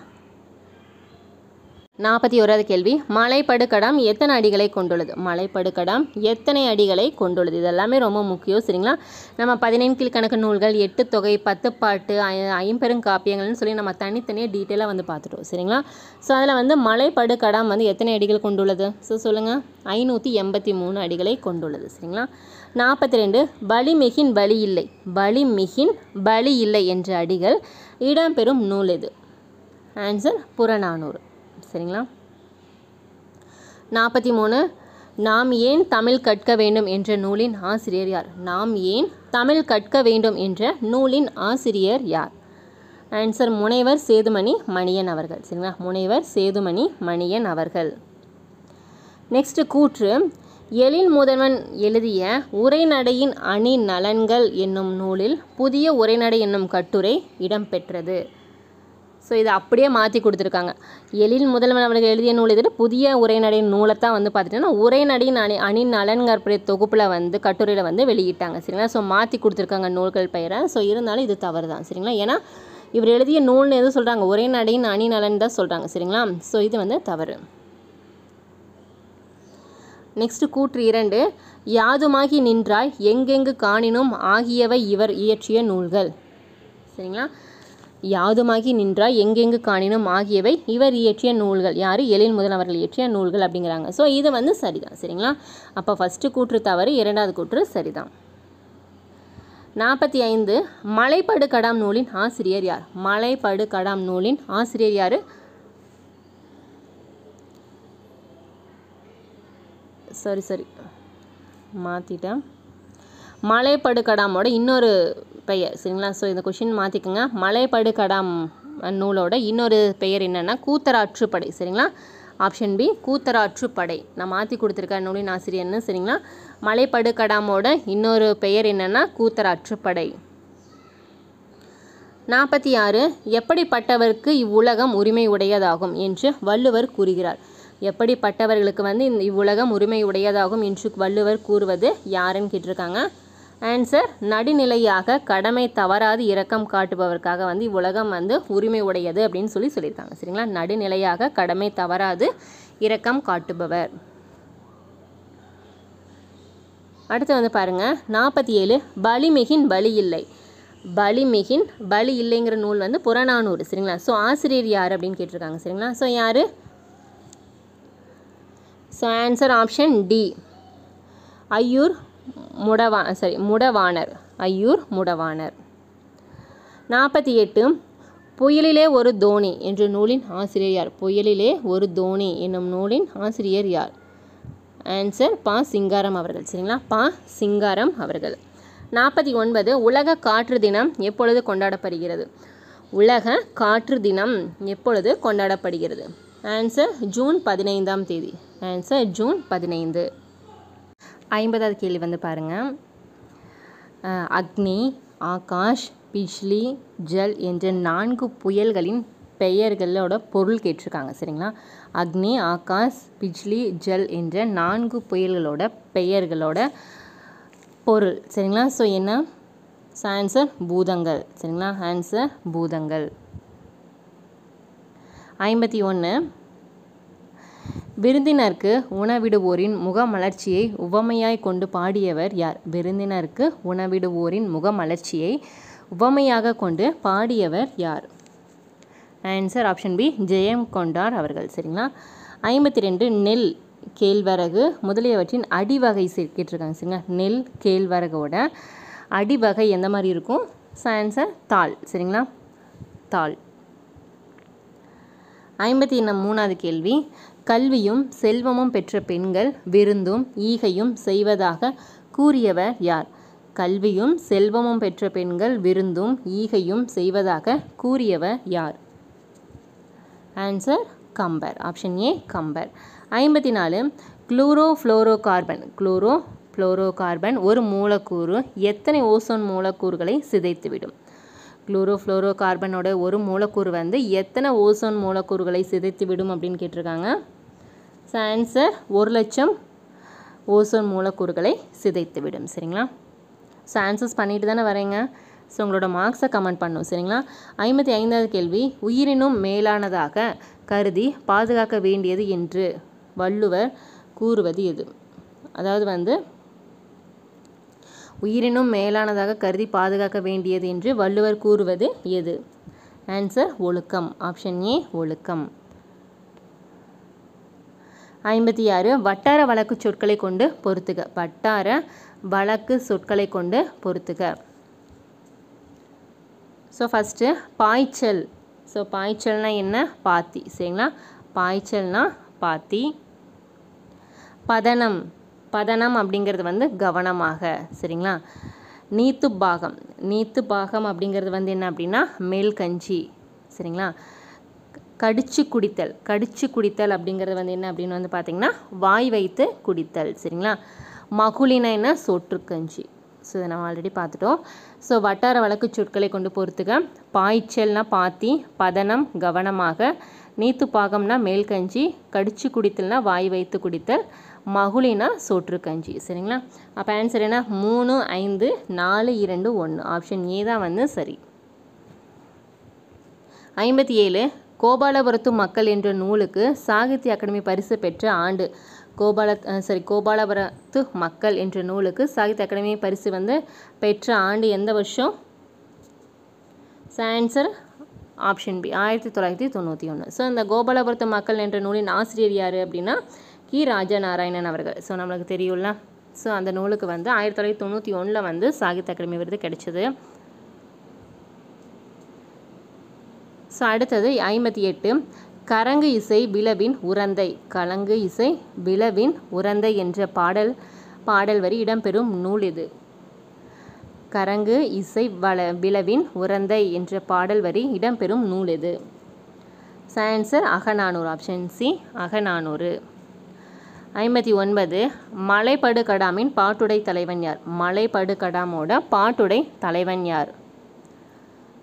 நாற்பத்தி ஓராவது கேள்வி மலைப்படுக்கடம் எத்தனை அடிகளை கொண்டுள்ளது மலைப்படுக்கடம் எத்தனை அடிகளை கொண்டுள்ளது இதெல்லாமே ரொம்ப முக்கியம் சரிங்களா நம்ம பதினெண் கீழ்கணக்கு நூல்கள் எட்டு தொகை பத்து பாட்டு ஐம்பெரும் காப்பியங்கள்னு சொல்லி நம்ம தனித்தனியாக டீட்டெயிலாக வந்து பார்த்துட்டோம் சரிங்களா ஸோ அதில் வந்து மலைப்படுக்கடம் வந்து எத்தனை அடிகள் கொண்டுள்ளது ஸோ சொல்லுங்கள் ஐநூற்றி எண்பத்தி மூணு அடிகளை கொண்டுள்ளது சரிங்களா நாற்பத்தி ரெண்டு பலிமிகின் பலி இல்லை பலிமிகின் பலி இல்லை என்ற அடிகள் இடம்பெறும் நூல் இது ஆன்சர் புறநானூறு சரிங்களா நாற்பத்தி மூணு நாம் ஏன் தமிழ் கற்க வேண்டும் என்ற நூலின் ஆசிரியர் யார் நாம் ஏன் தமிழ் கற்க வேண்டும் என்ற நூலின் ஆசிரியர் யார் ஆன்சர் முனைவர் சேதுமணி மணியன் அவர்கள் சரிங்களா முனைவர் சேதுமணி மணியன் அவர்கள் நெக்ஸ்ட் கூற்று எழில் முதல்வன் எழுதிய உரைநடையின் அணி நலன்கள் என்னும் நூலில் புதிய உரைநடை என்னும் கட்டுரை இடம்பெற்றது ஸோ இதை அப்படியே மாற்றி கொடுத்துருக்காங்க எழில் முதல்வர் அவர்கள் எழுதிய நூல் இதில் புதிய உரைநடை நூலைத்தான் வந்து பார்த்துட்டோன்னா உரைநடையின் அணி அணி நலன்கற்புடைய தொகுப்பில் வந்து கட்டுரையில் வந்து வெளியிட்டாங்க சரிங்களா ஸோ மாற்றி கொடுத்துருக்காங்க நூல்கள் பெயரை ஸோ இருந்தாலும் இது தவறு தான் சரிங்களா ஏன்னா இவர் எழுதிய நூல்னு எதுவும் சொல்கிறாங்க உரைநடையின் அணி நலன் தான் சொல்கிறாங்க சரிங்களா ஸோ இது வந்து தவறு நெக்ஸ்ட் கூற்று இரண்டு யாதுமாகி நின்றாய் எங்கெங்கு காணினும் ஆகியவை இவர் இயற்றிய நூல்கள் சரிங்களா யாதுமாகி நின்றா எங்கெங்கு காணினும் ஆகியவை இவர் இயற்றிய நூல்கள் யார் எழில் முதல்வர்கள் அவர்கள் இயற்றிய நூல்கள் அப்படிங்கிறாங்க ஸோ இது வந்து சரிதான் சரிங்களா அப்போ ஃபஸ்ட்டு கூற்று தவறு இரண்டாவது கூற்று சரிதான் நாற்பத்தி ஐந்து மலைப்படு கடாம் நூலின் ஆசிரியர் யார் மலைப்படு கடாம் நூலின் ஆசிரியர் யார் சரி சரி மாற்றிட்டேன் மலைப்படுகடாமோட இன்னொரு பெயர் சரிங்களா ஸோ இந்த கொஷின் மாற்றிக்கோங்க மலைப்படுகடாம் நூலோட இன்னொரு பெயர் என்னென்னா கூத்தராற்றுப்படை சரிங்களா ஆப்ஷன் பி கூத்தராற்றுப்படை நான் மாற்றி கொடுத்துருக்கேன் நூலின் ஆசிரியர்னு சரிங்களா மலைப்படுகடாமோட இன்னொரு பெயர் என்னென்னா கூத்தராற்றுப்படை நாற்பத்தி ஆறு எப்படிப்பட்டவருக்கு இவ்வுலகம் உரிமை உடையதாகும் என்று வள்ளுவர் கூறுகிறார் எப்படிப்பட்டவர்களுக்கு வந்து இந்த இவ்வுலகம் உரிமை உடையதாகும் என்று வள்ளுவர் கூறுவது யாருன்னு கேட்டிருக்காங்க ஆன்சர் நடுநிலையாக கடமை தவறாது இரக்கம் காட்டுபவருக்காக வந்து இவ்வுலகம் வந்து உரிமை உடையது அப்படின்னு சொல்லி சொல்லியிருக்காங்க சரிங்களா நடுநிலையாக கடமை தவறாது இரக்கம் காட்டுபவர் அடுத்து வந்து பாருங்கள் நாற்பத்தி ஏழு பலிமிகின் பலி இல்லை பலிமிகின் பலி இல்லைங்கிற நூல் வந்து புறநானூறு சரிங்களா ஸோ ஆசிரியர் யார் அப்படின்னு கேட்டிருக்காங்க சரிங்களா ஸோ யார் so answer option D Aiyur முடவா சரி முடவாணர் ஐயூர் முடவாணர் நாற்பத்தி எட்டு புயலிலே ஒரு தோனி என்ற நூலின் ஆசிரியர் யார் புயலிலே ஒரு தோனி என்னும் நூலின் ஆசிரியர் யார் ஆன்சர் பா சிங்காரம் அவர்கள் சரிங்களா பா சிங்காரம் அவர்கள் நாற்பத்தி ஒன்பது உலக காற்று தினம் எப்பொழுது கொண்டாடப்படுகிறது உலக காற்று தினம் எப்பொழுது கொண்டாடப்படுகிறது ஆன்சர் ஜூன் பதினைந்தாம் தேதி ஆன்சர் ஜூன் பதினைந்து ஐம்பதாவது கேள்வி வந்து பாருங்கள் அக்னி ஆகாஷ் பிஜ்லி ஜல் என்ற நான்கு புயல்களின் பெயர்களோட பொருள் கேட்டிருக்காங்க சரிங்களா அக்னி ஆகாஷ் பிஜ்லி ஜல் என்ற நான்கு புயல்களோட பெயர்களோட பொருள் சரிங்களா ஸோ என்ன ஸோ ஆன்சர் பூதங்கள் சரிங்களா ஆன்சர் பூதங்கள் ஐம்பத்தி ஒன்று விருந்தினருக்கு உணவிடுவோரின் முகமலர்ச்சியை உவமையாய் கொண்டு பாடியவர் யார் விருந்தினருக்கு உணவிடுவோரின் முகமலர்ச்சியை உவமையாக கொண்டு பாடியவர் யார் ஆன்சர் ஆப்ஷன் பி ஜெயம் கொண்டார் அவர்கள் சரிங்களா ஐம்பத்தி ரெண்டு நெல் கேழ்வரகு முதலியவற்றின் அடிவகை கேட்டிருக்காங்க சரிங்களா நெல் கேழ்வரகோட அடிவகை எந்த மாதிரி இருக்கும் ஆன்சர் தாள் சரிங்களா தாள் ஐம்பத்தி மூணாவது கேள்வி கல்வியும் செல்வமும் பெற்ற பெண்கள் விருந்தும் ஈகையும் செய்வதாக கூறியவர் யார் கல்வியும் செல்வமும் பெற்ற பெண்கள் விருந்தும் ஈகையும் செய்வதாக கூறியவர் யார் answer Kambar option A Kambar ஐம்பத்தி நாலு chlorofluorocarbon chlorofluorocarbon ஒரு மூலக்கூறு எத்தனை ஓசோன் மூலக்கூறுகளை சிதைத்துவிடும் குளோரோ ஃப்ளோரோ கார்பனோட ஒரு மூலக்கூறு வந்து எத்தனை ஓசோன் மூலக்கூறுகளை சிதைத்துவிடும் அப்படின்னு கேட்டிருக்காங்க சான்சர் ஒரு லட்சம் ஓசோன் மூலக்கூறுகளை சிதைத்துவிடும் சரிங்களா ஸோ ஆன்சர்ஸ் பண்ணிட்டு தானே வரேங்க ஸோ உங்களோட மார்க்ஸை கமெண்ட் பண்ணும் சரிங்களா ஐம்பத்தி ஐந்தாவது கேள்வி உயிரினும் மேலானதாக கருதி பாதுகாக்க வேண்டியது என்று வள்ளுவர் கூறுவது எது அதாவது வந்து உயிரினும் மேலானதாக கருதி பாதுகாக்க வேண்டியது என்று வள்ளுவர் கூறுவது எது ஆன்சர் ஒழுக்கம் ஆப்ஷன் ஏ ஒழுக்கம் ஐம்பத்தி ஆறு வட்டார வழக்கு சொற்களை கொண்டு பொறுத்துக வட்டார வழக்கு சொற்களை கொண்டு பொறுத்துக ஸோ ஃபஸ்ட்டு பாய்ச்சல் ஸோ பாய்ச்சல்னால் என்ன பாத்தி சரிங்களா பாய்ச்சல்னால் பாத்தி பதனம் பதனம் அப்படிங்கிறது வந்து கவனமாக சரிங்களா நீத்து பாகம் நீத்து பாகம் அப்படிங்கிறது வந்து என்ன அப்படின்னா மேல்கஞ்சி சரிங்களா கடிச்சு குடித்தல் கடிச்சு குடித்தல் அப்படிங்கிறது வந்து என்ன அப்படின்னு வந்து பார்த்திங்கன்னா வாய் வைத்து குடித்தல் சரிங்களா மகுளினா என்ன கஞ்சி ஸோ இதை நம்ம ஆல்ரெடி பார்த்துட்டோம் ஸோ வட்டார வழக்கு சொற்களை கொண்டு பொறுத்துக்க பாய்ச்சல்னா பாத்தி பதனம் கவனமாக நீத்து பாகம்னா மேல் கஞ்சி கடிச்சு குடித்தல்னா வாய் வைத்து குடித்தல் மகுளினா சோற்று கஞ்சி சரிங்களா அப்போ ஆன்சர் என்ன மூணு ஐந்து நாலு இரண்டு ஒன்று ஆப்ஷன் ஏ தான் வந்து சரி ஐம்பத்தி ஏழு கோபாலபுரத்து மக்கள் என்ற நூலுக்கு சாகித்ய அகாடமி பரிசு பெற்ற ஆண்டு கோபால சாரி கோபாலபுரத்து மக்கள் என்ற நூலுக்கு சாகித்ய அகாடமி பரிசு வந்து பெற்ற ஆண்டு எந்த வருஷம் ஆன்சர் ஆப்ஷன் பி ஆயிரத்தி தொள்ளாயிரத்தி தொண்ணூற்றி ஒன்று ஸோ இந்த கோபாலபுரத்து மக்கள் என்ற நூலின் ஆசிரியர் யார் அப்படின்னா கி ராஜா நாராயணன் அவர்கள் ஸோ நம்மளுக்கு தெரியும்ல ஸோ அந்த நூலுக்கு வந்து ஆயிரத்தி தொள்ளாயிரத்தி தொண்ணூற்றி ஒன்றில் வந்து சாகித்ய அகாடமி விருது கிடைச்சது ஸோ அடுத்தது ஐம்பத்தி எட்டு கரங்கு இசை விளவின் உரந்தை கலங்கு இசை விளவின் உரந்தை என்ற பாடல் பாடல் வரி இடம்பெறும் நூல் இது கரங்கு இசை வள விளவின் உரந்தை என்ற பாடல் வரி இடம்பெறும் நூல் இது so answer Akananuru option C Akananuru ஐம்பத்தி ஒன்பது மலைப்படுகடாமின் பாட்டுடை தலைவன் யார் மலைப்படுகடாமோட பாட்டுடை தலைவன் யார்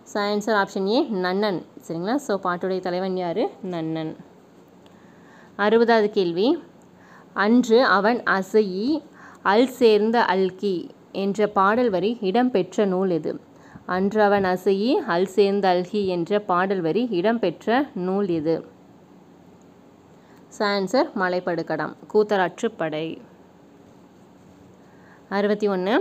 so answer option A Nannan சரிங்களா ஸோ பாட்டுடைய தலைவன் யார் நன்னன் அறுபதாவது கேள்வி அன்று அவன் அசையி அல் சேர்ந்த அல்கி என்ற பாடல் வரி இடம்பெற்ற நூல் எது அன்று அவன் அசையி அல் சேர்ந்த அல்கி என்ற பாடல் வரி இடம்பெற்ற நூல் எது சான்சர் மலைப்படுக்கடம் கூத்தராற்றுப்படை அறுபத்தி ஒன்று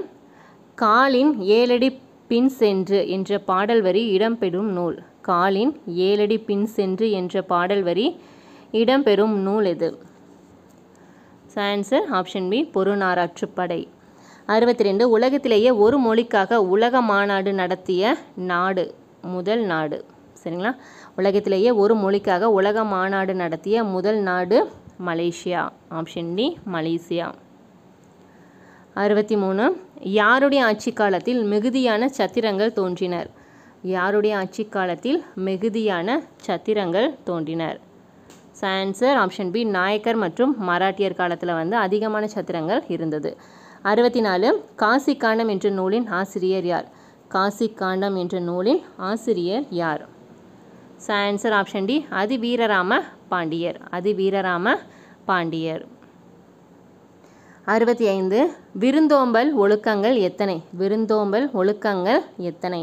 காலின் ஏழடி பின் சென்று என்ற பாடல் வரி இடம்பெறும் நூல் காலின் ஏழடி பின் சென்று என்ற பாடல் வரி இடம்பெறும் நூல் எது ஆன்சர் ஆப்ஷன் பி பொருநாராற்றுப்படை அறுபத்தி ரெண்டு உலகத்திலேயே ஒரு மொழிக்காக உலக மாநாடு நடத்திய நாடு முதல் நாடு சரிங்களா உலகத்திலேயே ஒரு மொழிக்காக உலக மாநாடு நடத்திய முதல் நாடு மலேசியா ஆப்ஷன் டி மலேசியா அறுபத்தி மூணு யாருடைய ஆட்சி காலத்தில் மிகுதியான சத்திரங்கள் தோன்றினர் யாருடைய ஆட்சி காலத்தில் மிகுதியான சத்திரங்கள் தோன்றினர் சான்சர் ஆப்ஷன் பி நாயக்கர் மற்றும் மராட்டியர் காலத்தில் வந்து அதிகமான சத்திரங்கள் இருந்தது அறுபத்தி நாலு காசி காண்டம் என்ற நூலின் ஆசிரியர் யார் காசி காண்டம் என்ற நூலின் ஆசிரியர் யார் சான்சர் ஆப்ஷன் டி அதிவீரராம பாண்டியர் அதிவீரராம பாண்டியர் அறுபத்தி ஐந்து விருந்தோம்பல் ஒழுக்கங்கள் எத்தனை விருந்தோம்பல் ஒழுக்கங்கள் எத்தனை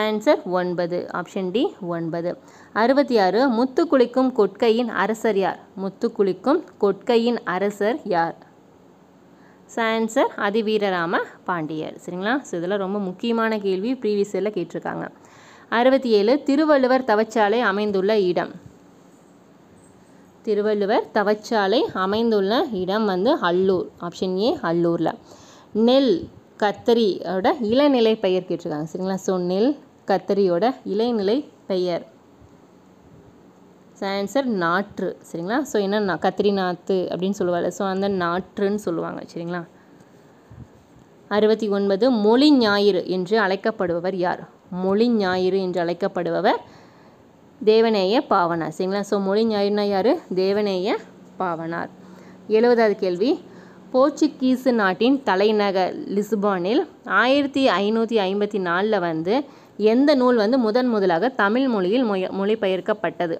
ஆன்சர் ஒன்பது ஆப்ஷன் டி ஒன்பது அறுபத்தி ஆறு முத்து குளிக்கும் கொட்கையின் அரசர் யார் முத்து குளிக்கும் கொட்கையின் அரசர் யார் ஆன்சர் அதிவீரராம பாண்டியர் சரிங்களா ஸோ இதெல்லாம் ரொம்ப முக்கியமான கேள்வி ப்ரீவியஸ் இயரில் கேட்டிருக்காங்க அறுபத்தி ஏழு திருவள்ளுவர் தவச்சாலை அமைந்துள்ள இடம் திருவள்ளுவர் தவச்சாலை அமைந்துள்ள இடம் வந்து அல்லூர் ஆப்ஷன் ஏ அல்லூரில் நெல் கத்தரியோட இளநிலை பெயர் கேட்டிருக்காங்க சரிங்களா ஸோ நெல் கத்தரியோட இளைநிலை பெயர் ஆன்சர் நாற்று சரிங்களா ஸோ என்ன கத்திரி நாற்று அப்படின்னு சொல்லுவாள் ஸோ அந்த நாற்றுன்னு சொல்லுவாங்க சரிங்களா அறுபத்தி ஒன்பது மொழி ஞாயிறு என்று அழைக்கப்படுபவர் யார் மொழி ஞாயிறு என்று அழைக்கப்படுபவர் தேவநேய பாவனார் சரிங்களா ஸோ மொழி ஞாயிறுனா யார் தேவநேய பாவனார் எழுபதாவது கேள்வி போர்ச்சுகீஸு நாட்டின் தலைநகர் லிஸ்பானில் ஆயிரத்தி ஐநூற்றி ஐம்பத்தி நாலில் வந்து எந்த நூல் வந்து முதன் முதலாக தமிழ் மொழியில் மொழி மொழிபெயர்க்கப்பட்டது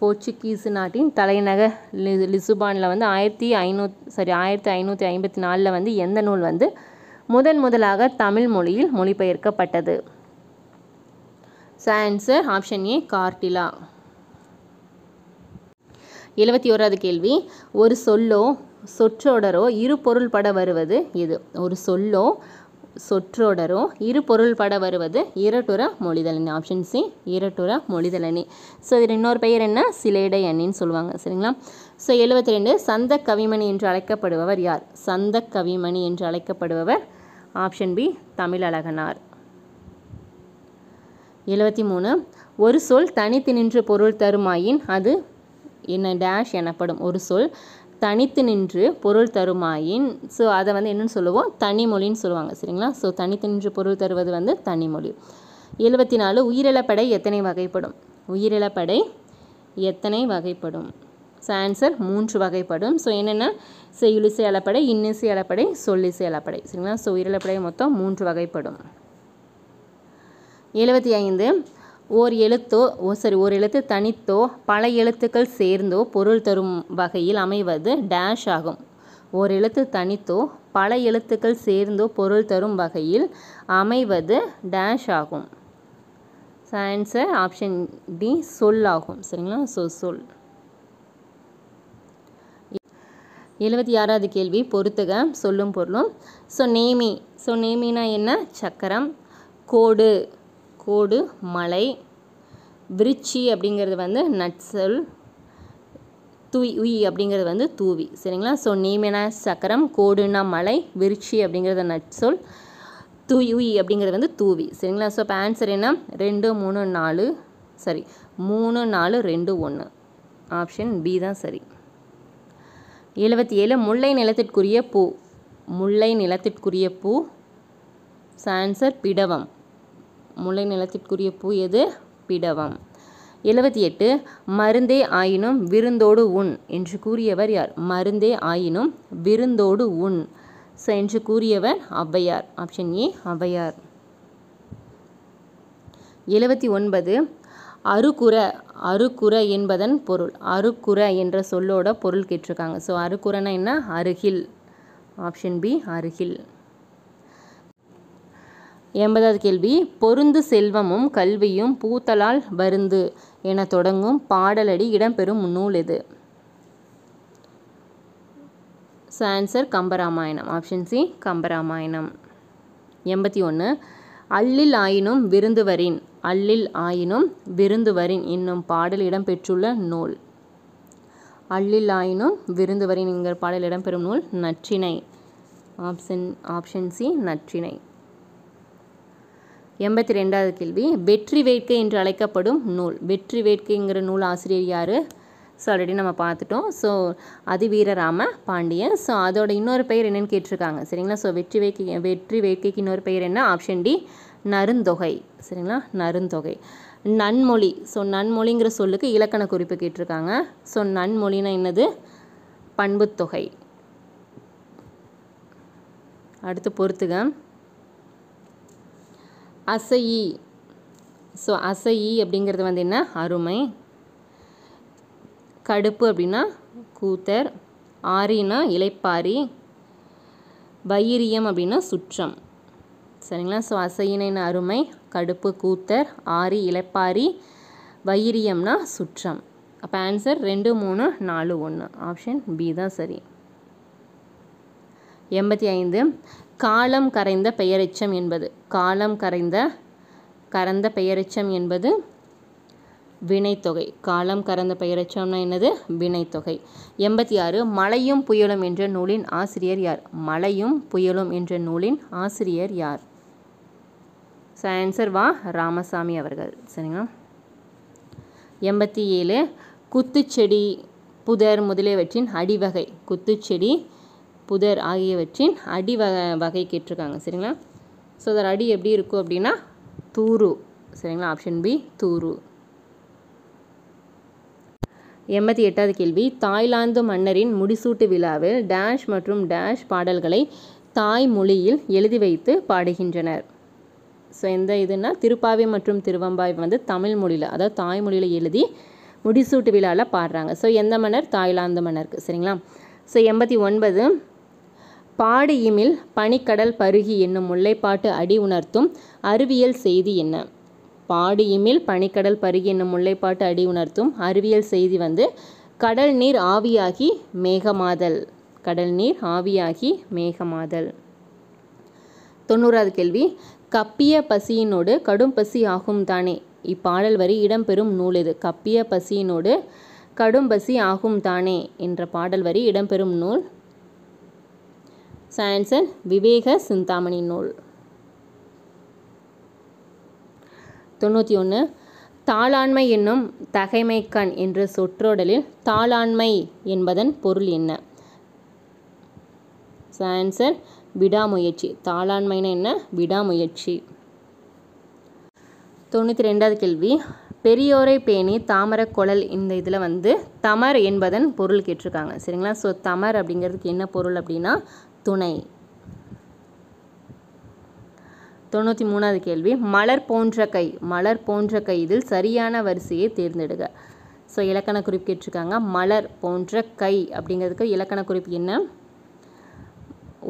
போர்ச்சுகீஸு நாட்டின் தலைநகர் லி லிசுபானில் வந்து ஆயிரத்தி ஐநூத் சாரி ஆயிரத்தி ஐநூற்றி ஐம்பத்தி நாலில் வந்து எந்த நூல் வந்து முதன் முதலாக தமிழ் மொழியில் மொழிபெயர்க்கப்பட்டது ஆன்சர் ஆப்ஷன் ஏ கார்டிலா எழுபத்தி ஓராவது கேள்வி ஒரு சொல்லோ சொற்றொடரோ இரு பொருள் பட வருவது இது ஒரு சொல்லோ சொற்றொடரோ இரு பொருள் பட வருவது இரட்டுற மொழிதலணி ஆப்ஷன் சி இரட்டுற மொழிதலணி ஸோ இதில் இன்னொரு பெயர் என்ன சிலேடை அண்ணின்னு சொல்லுவாங்க சரிங்களா ஸோ எழுபத்தி ரெண்டு சந்த கவிமணி என்று அழைக்கப்படுபவர் யார் சந்த கவிமணி என்று அழைக்கப்படுபவர் ஆப்ஷன் பி தமிழழகனார் எழுபத்தி மூணு ஒரு சொல் தனித்து நின்று பொருள் தருமாயின் அது என்ன டேஷ் எனப்படும் ஒரு சொல் தனித்து நின்று பொருள் தருமாயின் ஸோ அதை வந்து என்னென்னு சொல்லுவோம் தனிமொழின்னு சொல்லுவாங்க சரிங்களா ஸோ தனித்து நின்று பொருள் தருவது வந்து தனிமொழி எழுபத்தி நாலு உயிரிழப்படை எத்தனை வகைப்படும் உயிரிழப்படை எத்தனை வகைப்படும் ஸோ ஆன்சர் மூன்று வகைப்படும் ஸோ என்னென்னா செய்யுளிசை அளப்படை இன்னிசை அளப்படை சொல்லிசை அளப்படை சரிங்களா ஸோ உயிரிழப்படை மொத்தம் மூன்று வகைப்படும் எழுபத்தி ஐந்து ஓர் எழுத்தோ ஓ சரி ஒரு எழுத்து தனித்தோ பல எழுத்துக்கள் சேர்ந்தோ பொருள் தரும் வகையில் அமைவது டேஷ் ஆகும் ஓர் எழுத்து தனித்தோ பல எழுத்துக்கள் சேர்ந்தோ பொருள் தரும் வகையில் அமைவது டேஷ் ஆகும் ஆன்சர் ஆப்ஷன் டி சொல் ஆகும் சரிங்களா ஸோ சொல் எழுபத்தி ஆறாவது கேள்வி பொறுத்துக சொல்லும் பொருளும் ஸோ நேமி ஸோ நேமினா என்ன சக்கரம் கோடு கோடு மலை விருச்சி அப்படிங்கிறது வந்து நட்சல் தூய் உய் அப்படிங்கிறது வந்து தூவி சரிங்களா ஸோ நீமேனா சக்கரம் கோடுனா மலை விருச்சி அப்படிங்கிறத நட்சொல் தூய் உய் அப்படிங்கிறது வந்து தூவி சரிங்களா ஸோ இப்போ ஆன்சர் என்ன ரெண்டு மூணு நாலு சரி மூணு நாலு ரெண்டு ஒன்று ஆப்ஷன் பி தான் சரி எழுபத்தி ஏழு முல்லை நிலத்திற்குரிய பூ முல்லை நிலத்திற்குரிய பூ சான்சர் பிடவம் முல்லை நிலத்திற்குரிய பூ எது பிடவம் எழுபத்தி எட்டு மருந்தே ஆயினும் விருந்தோடு உண் என்று கூறியவர் யார் மருந்தே ஆயினும் விருந்தோடு உண் ஸோ என்று கூறியவர் ஔவையார் ஆப்ஷன் ஏ ஔவையார் எழுபத்தி ஒன்பது அருக்குற அருக்குற என்பதன் பொருள் அருக்குற என்ற சொல்லோட பொருள் கேட்டிருக்காங்க ஸோ அருக்குறனா என்ன அருகில் ஆப்ஷன் பி அருகில் எண்பதாவது கேள்வி பொருந்து செல்வமும் கல்வியும் பூத்தலால் வருந்து என தொடங்கும் பாடலடி இடம்பெறும் நூல் எது answer Kambaramayanam option C Kambaramayanam எண்பத்தி ஒன்று அள்ளில் ஆயினும் விருந்துவரின் அள்ளில் ஆயினும் விருந்துவரின் என்னும் பாடல் இடம்பெற்றுள்ள நூல் அள்ளில் ஆயினும் விருந்துவரின் என்கிற பாடல் இடம்பெறும் நூல் Natrinai option option C Natrinai எண்பத்தி ரெண்டாவது கேள்வி வெற்றி வேட்கை என்று அழைக்கப்படும் நூல் வெற்றி வேட்கைங்கிற நூல் ஆசிரியர் யார் ஸோ ஆல்ரெடி நம்ம பார்த்துட்டோம் ஸோ அது வீரராம பாண்டியன் ஸோ அதோட இன்னொரு பெயர் என்னென்னு கேட்டிருக்காங்க சரிங்களா ஸோ வெற்றி வேட்கை வெற்றி வேட்கைக்கு இன்னொரு பெயர் என்ன ஆப்ஷன் டி நருந்தொகை சரிங்களா நருந்தொகை நன்மொழி ஸோ நன்மொழிங்கிற சொல்லுக்கு இலக்கண குறிப்பு கேட்டிருக்காங்க ஸோ நன்மொழினா என்னது பண்புத்தொகை அடுத்து பொறுத்துக்க அசையி ஸோ அசையி அப்படிங்கிறது வந்து என்ன அருமை கடுப்பு அப்படின்னா கூத்தர் ஆரினா இலைப்பாரி வைரியம் அப்படின்னா சுற்றம் சரிங்களா ஸோ அசையினின் அருமை கடுப்பு கூத்தர் ஆரி இலைப்பாரி வைரியம்னா சுற்றம் அப்போ ஆன்சர் ரெண்டு மூணு நாலு ஒன்று ஆப்ஷன் பி தான் சரி எண்பத்தி ஐந்து காலம் கரைந்த பெயரிச்சம் என்பது காலம் கரைந்த கரந்த பெயரெச்சம் என்பது வினைத்தொகை காலம் கறந்த பெயரச்சம்னா என்னது வினைத்தொகை எண்பத்தி ஆறு மலையும் புயலும் என்ற நூலின் ஆசிரியர் யார் மலையும் புயலும் என்ற நூலின் ஆசிரியர் யார் ஸோ ஆன்சர் வா ராமசாமி அவர்கள் சரிங்களா எண்பத்தி ஏழு குத்துச்செடி புதர் முதலியவற்றின் அடிவகை குத்துச்செடி புதர் ஆகியவற்றின் அடி வகை வகை கேட்டிருக்காங்க சரிங்களா ஸோ அதோட அடி எப்படி இருக்கும் அப்படின்னா தூரு சரிங்களா ஆப்ஷன் பி தூரு எண்பத்தி எட்டாவது கேள்வி தாய்லாந்து மன்னரின் முடிசூட்டு விழாவில் டேஷ் மற்றும் டேஷ் பாடல்களை தாய் மொழியில் எழுதி வைத்து பாடுகின்றனர் ஸோ எந்த இதுனா திருப்பாவை மற்றும் திருவம்பாய் வந்து தமிழ் மொழியில் அதாவது தாய்மொழியில் எழுதி முடிசூட்டு விழாவில் பாடுறாங்க ஸோ எந்த மன்னர் தாய்லாந்து மன்னருக்கு சரிங்களா ஸோ எண்பத்தி ஒன்பது பாடியிமில் பனிக்கடல் பருகி என்னும் முல்லைப்பாட்டு அடி உணர்த்தும் அறிவியல் செய்தி என்ன பாடியிமில் பனிக்கடல் பருகி என்னும் முல்லைப்பாட்டு அடி உணர்த்தும் அறிவியல் செய்தி வந்து கடல் நீர் ஆவியாகி மேகமாதல் கடல் நீர் ஆவியாகி மேகமாதல் தொண்ணூறாவது கேள்வி கப்பிய பசியினோடு கடும் பசி ஆகும் தானே இப்பாடல் வரி இடம்பெறும் நூல் இது கப்பிய பசியினோடு கடும் பசி ஆகும் தானே என்ற பாடல் வரி இடம்பெறும் நூல் அண்ட் விவேக சிந்தாமணி நூல் தொண்ணூற்றி ஒன்று தாளாண்மை என்னும் தகைமைக்கண் என்ற சொற்றொடலில் தாளாண்மை என்பதன் பொருள் என்ன ஆன்சர் விடாமுயற்சி தாளாண்மைனா என்ன விடாமுயற்சி தொண்ணூற்றி ரெண்டாவது கேள்வி பெரியோரை பேணி தாமர குழல் இந்த இதில் வந்து தமர் என்பதன் பொருள் கேட்டிருக்காங்க சரிங்களா ஸோ தமர் அப்படிங்கிறதுக்கு என்ன பொருள் அப்படின்னா துணை தொண்ணூற்றி மூணாவது கேள்வி மலர் போன்ற கை மலர் போன்ற கை இதில் சரியான வரிசையை தேர்ந்தெடுக ஸோ இலக்கண குறிப்பு கேட்டிருக்காங்க மலர் போன்ற கை அப்படிங்கிறதுக்கு இலக்கண குறிப்பு என்ன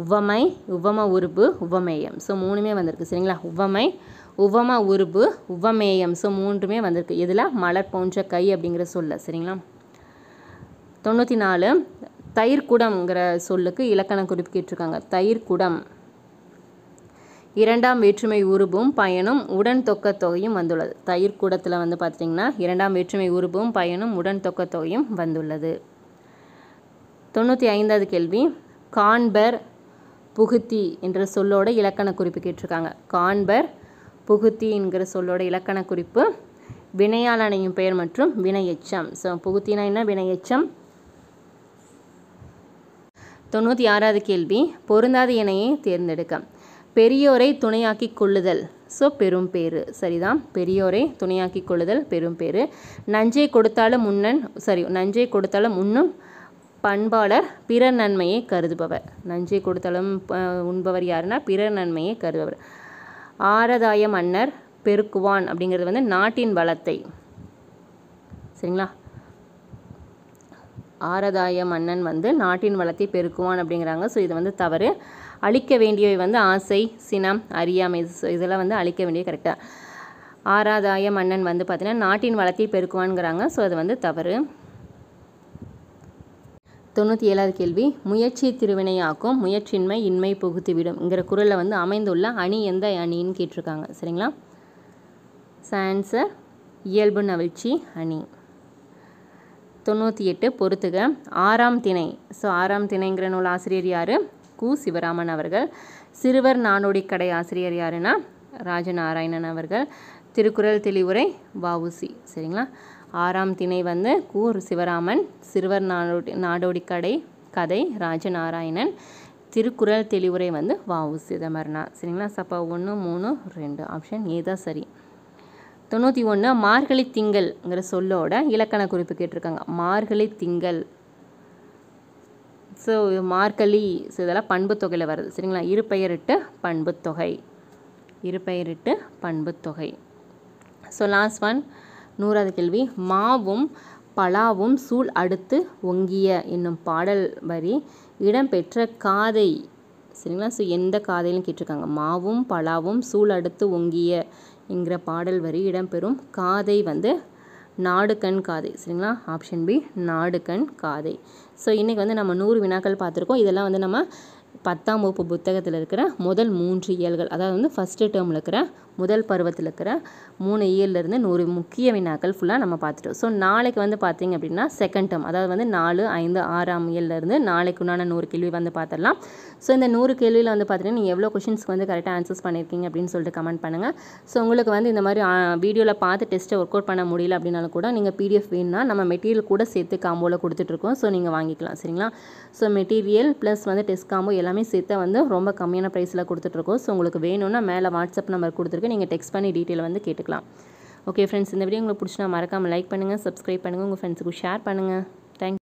உவமை உவம உருபு உவமேயம் ஸோ மூணுமே வந்திருக்கு சரிங்களா உவமை உவம உருபு உவமேயம் ஸோ மூன்றுமே வந்திருக்கு இதில் மலர் போன்ற கை அப்படிங்கிற சொல்ல சரிங்களா தொண்ணூற்றி நாலு தயிர் குடம்ங்கிற சொல்லுக்கு இலக்கணம் குறிப்பிட்டிருக்காங்க தயிர் குடம் இரண்டாம் வேற்றுமை உருபும் பயனும் உடன் தொக்க தொகையும் வந்துள்ளது தயிர் கூடத்தில் வந்து பார்த்திங்கன்னா இரண்டாம் வேற்றுமை உருபும் பயனும் உடன் தொக்க தொகையும் வந்துள்ளது தொண்ணூற்றி ஐந்தாவது கேள்வி காண்பர் புகுத்தி என்ற சொல்லோட இலக்கண குறிப்பு கேட்டிருக்காங்க காண்பர் புகுத்தி என்கிற சொல்லோட இலக்கண குறிப்பு வினையாளனையும் பெயர் மற்றும் வினையச்சம் ஸோ புகுத்தினா என்ன வினையச்சம் தொண்ணூற்றி ஆறாவது கேள்வி பொருந்தாத இணையை தேர்ந்தெடுக்க பெரியோரை துணையாக்கி கொள்ளுதல் ஸோ பெரும் பேரு சரிதான் பெரியோரை துணையாக்கி கொள்ளுதல் பெரும் பேரு நஞ்சை கொடுத்தாலும் முன்னன் சரி நஞ்சை கொடுத்தாலும் முன்னும் பண்பாளர் பிற நன்மையை கருதுபவர் நஞ்சை கொடுத்தாலும் உண்பவர் யாருன்னா பிற நன்மையை கருதுபவர் ஆரதாய மன்னர் பெருக்குவான் அப்படிங்கிறது வந்து நாட்டின் பலத்தை சரிங்களா ஆரதாய மன்னன் வந்து நாட்டின் வளத்தை பெருக்குவான் அப்படிங்கிறாங்க ஸோ இது வந்து தவறு அழிக்க வேண்டியவை வந்து ஆசை சினம் அறியாமை இதெல்லாம் வந்து அழிக்க வேண்டிய கரெக்டாக ஆராதாய மன்னன் வந்து பார்த்திங்கன்னா நாட்டின் வளத்தை பெருக்குவான்ங்கிறாங்க ஸோ அது வந்து தவறு தொண்ணூற்றி ஏழாவது கேள்வி முயற்சி திருவினையாக்கும் முயற்சியின்மை இன்மை புகுத்திவிடும்ங்கிற குரலில் வந்து அமைந்துள்ள அணி எந்த அணின்னு கேட்டிருக்காங்க சரிங்களா சான்சர் இயல்பு நவிழ்ச்சி அணி தொண்ணூற்றி எட்டு பொறுத்துக ஆறாம் திணை ஸோ ஆறாம் திணைங்கிற நூல் ஆசிரியர் யார் கு சிவராமன் அவர்கள் சிறுவர் நாடோடி கடை ஆசிரியர் யாருன்னா ராஜநாராயணன் அவர்கள் திருக்குறள் தெளிவுரை வவுசி சரிங்களா ஆறாம் திணை வந்து கு சிவராமன் சிறுவர் நாடோடி நாடோடி கடை கதை ராஜநாராயணன் திருக்குறள் தெளிவுரை வந்து வவுசி இதை மாதிரினா சரிங்களா சப்பா ஒன்று மூணு ரெண்டு ஆப்ஷன் ஏதா சரி தொண்ணூற்றி ஒன்று மார்கழி திங்கள்ங்கிற சொல்லோட இலக்கண குறிப்பு கேட்டிருக்காங்க மார்கழி திங்கள் ஸோ மார்கழி ஸோ இதெல்லாம் பண்பு தொகையில் வருது சரிங்களா இரு பெயரிட்டு பண்பு தொகை இரு பெயரிட்டு பண்பு தொகை ஸோ லாஸ்ட் ஒன் நூறாவது கேள்வி மாவும் பலாவும் சூழ் அடுத்து ஒங்கிய என்னும் பாடல் வரி இடம்பெற்ற காதை சரிங்களா ஸோ எந்த காதையிலும் கேட்டிருக்காங்க மாவும் பலாவும் சூழ் அடுத்து ஒங்கிய என்கிற பாடல் வரி இடம்பெறும் காதை வந்து நாடுகண் காதை சரிங்களா ஆப்ஷன் பி நாடுகண் காதை ஸோ இன்றைக்கி வந்து நம்ம நூறு வினாக்கள் பார்த்துருக்கோம் இதெல்லாம் வந்து நம்ம பத்தாம் வகுப்பு புத்தகத்தில் இருக்கிற முதல் மூன்று இயல்கள் அதாவது வந்து ஃபஸ்ட்டு டேர்மில் இருக்கிற முதல் பருவத்தில் இருக்கிற மூணு இருந்து நூறு முக்கிய வினாக்கள் ஃபுல்லாக நம்ம பார்த்துட்டோம் ஸோ நாளைக்கு வந்து பார்த்திங்க அப்படின்னா செகண்ட் டேர்ம் அதாவது வந்து நாலு ஐந்து ஆறாம் இயல்லேருந்து நாளைக்கு உண்டான நூறு கேள்வி வந்து பார்த்துடலாம் ஸோ இந்த நூறு கேள்வியில் வந்து பார்த்தீங்கன்னா நீங்கள் எவ்வளோ கொஷின்ஸ்க்கு வந்து கரெக்டாக ஆன்சர்ஸ் பண்ணியிருக்கீங்க அப்படின்னு சொல்லிட்டு கமெண்ட் பண்ணுங்கள் ஸோ உங்களுக்கு வந்து இந்த மாதிரி வீடியோவில் பார்த்து டெஸ்ட்டை ஒர்க் அவுட் பண்ண முடியல அப்படின்னாலும் கூட நீங்கள் பிடிஎஃப் வேணும்னா நம்ம மெட்டீரியல் கூட சேர்த்து காம்போவில் கொடுத்துட்ருக்கோம் ஸோ நீங்கள் வாங்கிக்கலாம் சரிங்களா ஸோ மெட்டீரியல் ப்ளஸ் வந்து டெஸ்ட் காம்போ எல்லாமே எல்லாமே சேர்த்து வந்து ரொம்ப கம்மியான ப்ரைஸில் கொடுத்துட்ருக்கோம் ஸோ உங்களுக்கு வேணும்னா மேலே வாட்ஸ்அப் நம்பர் கொடுத்துருக்கு நீங்கள் டெக்ஸ்ட் பண்ணி டீட்டெயில் வந்து கேட்டுக்கலாம் ஓகே ஃப்ரெண்ட்ஸ் இந்த வீடியோ உங்களுக்கு பிடிச்சினா மறக்காமல் லைக் பண்ணுங்கள் சப்ஸ்கிரைப் பண்ணுங்கள் உங்கள் ஃப்ரெண்ட்ஸுக்கு ஷேர் பண்ணுங்கள்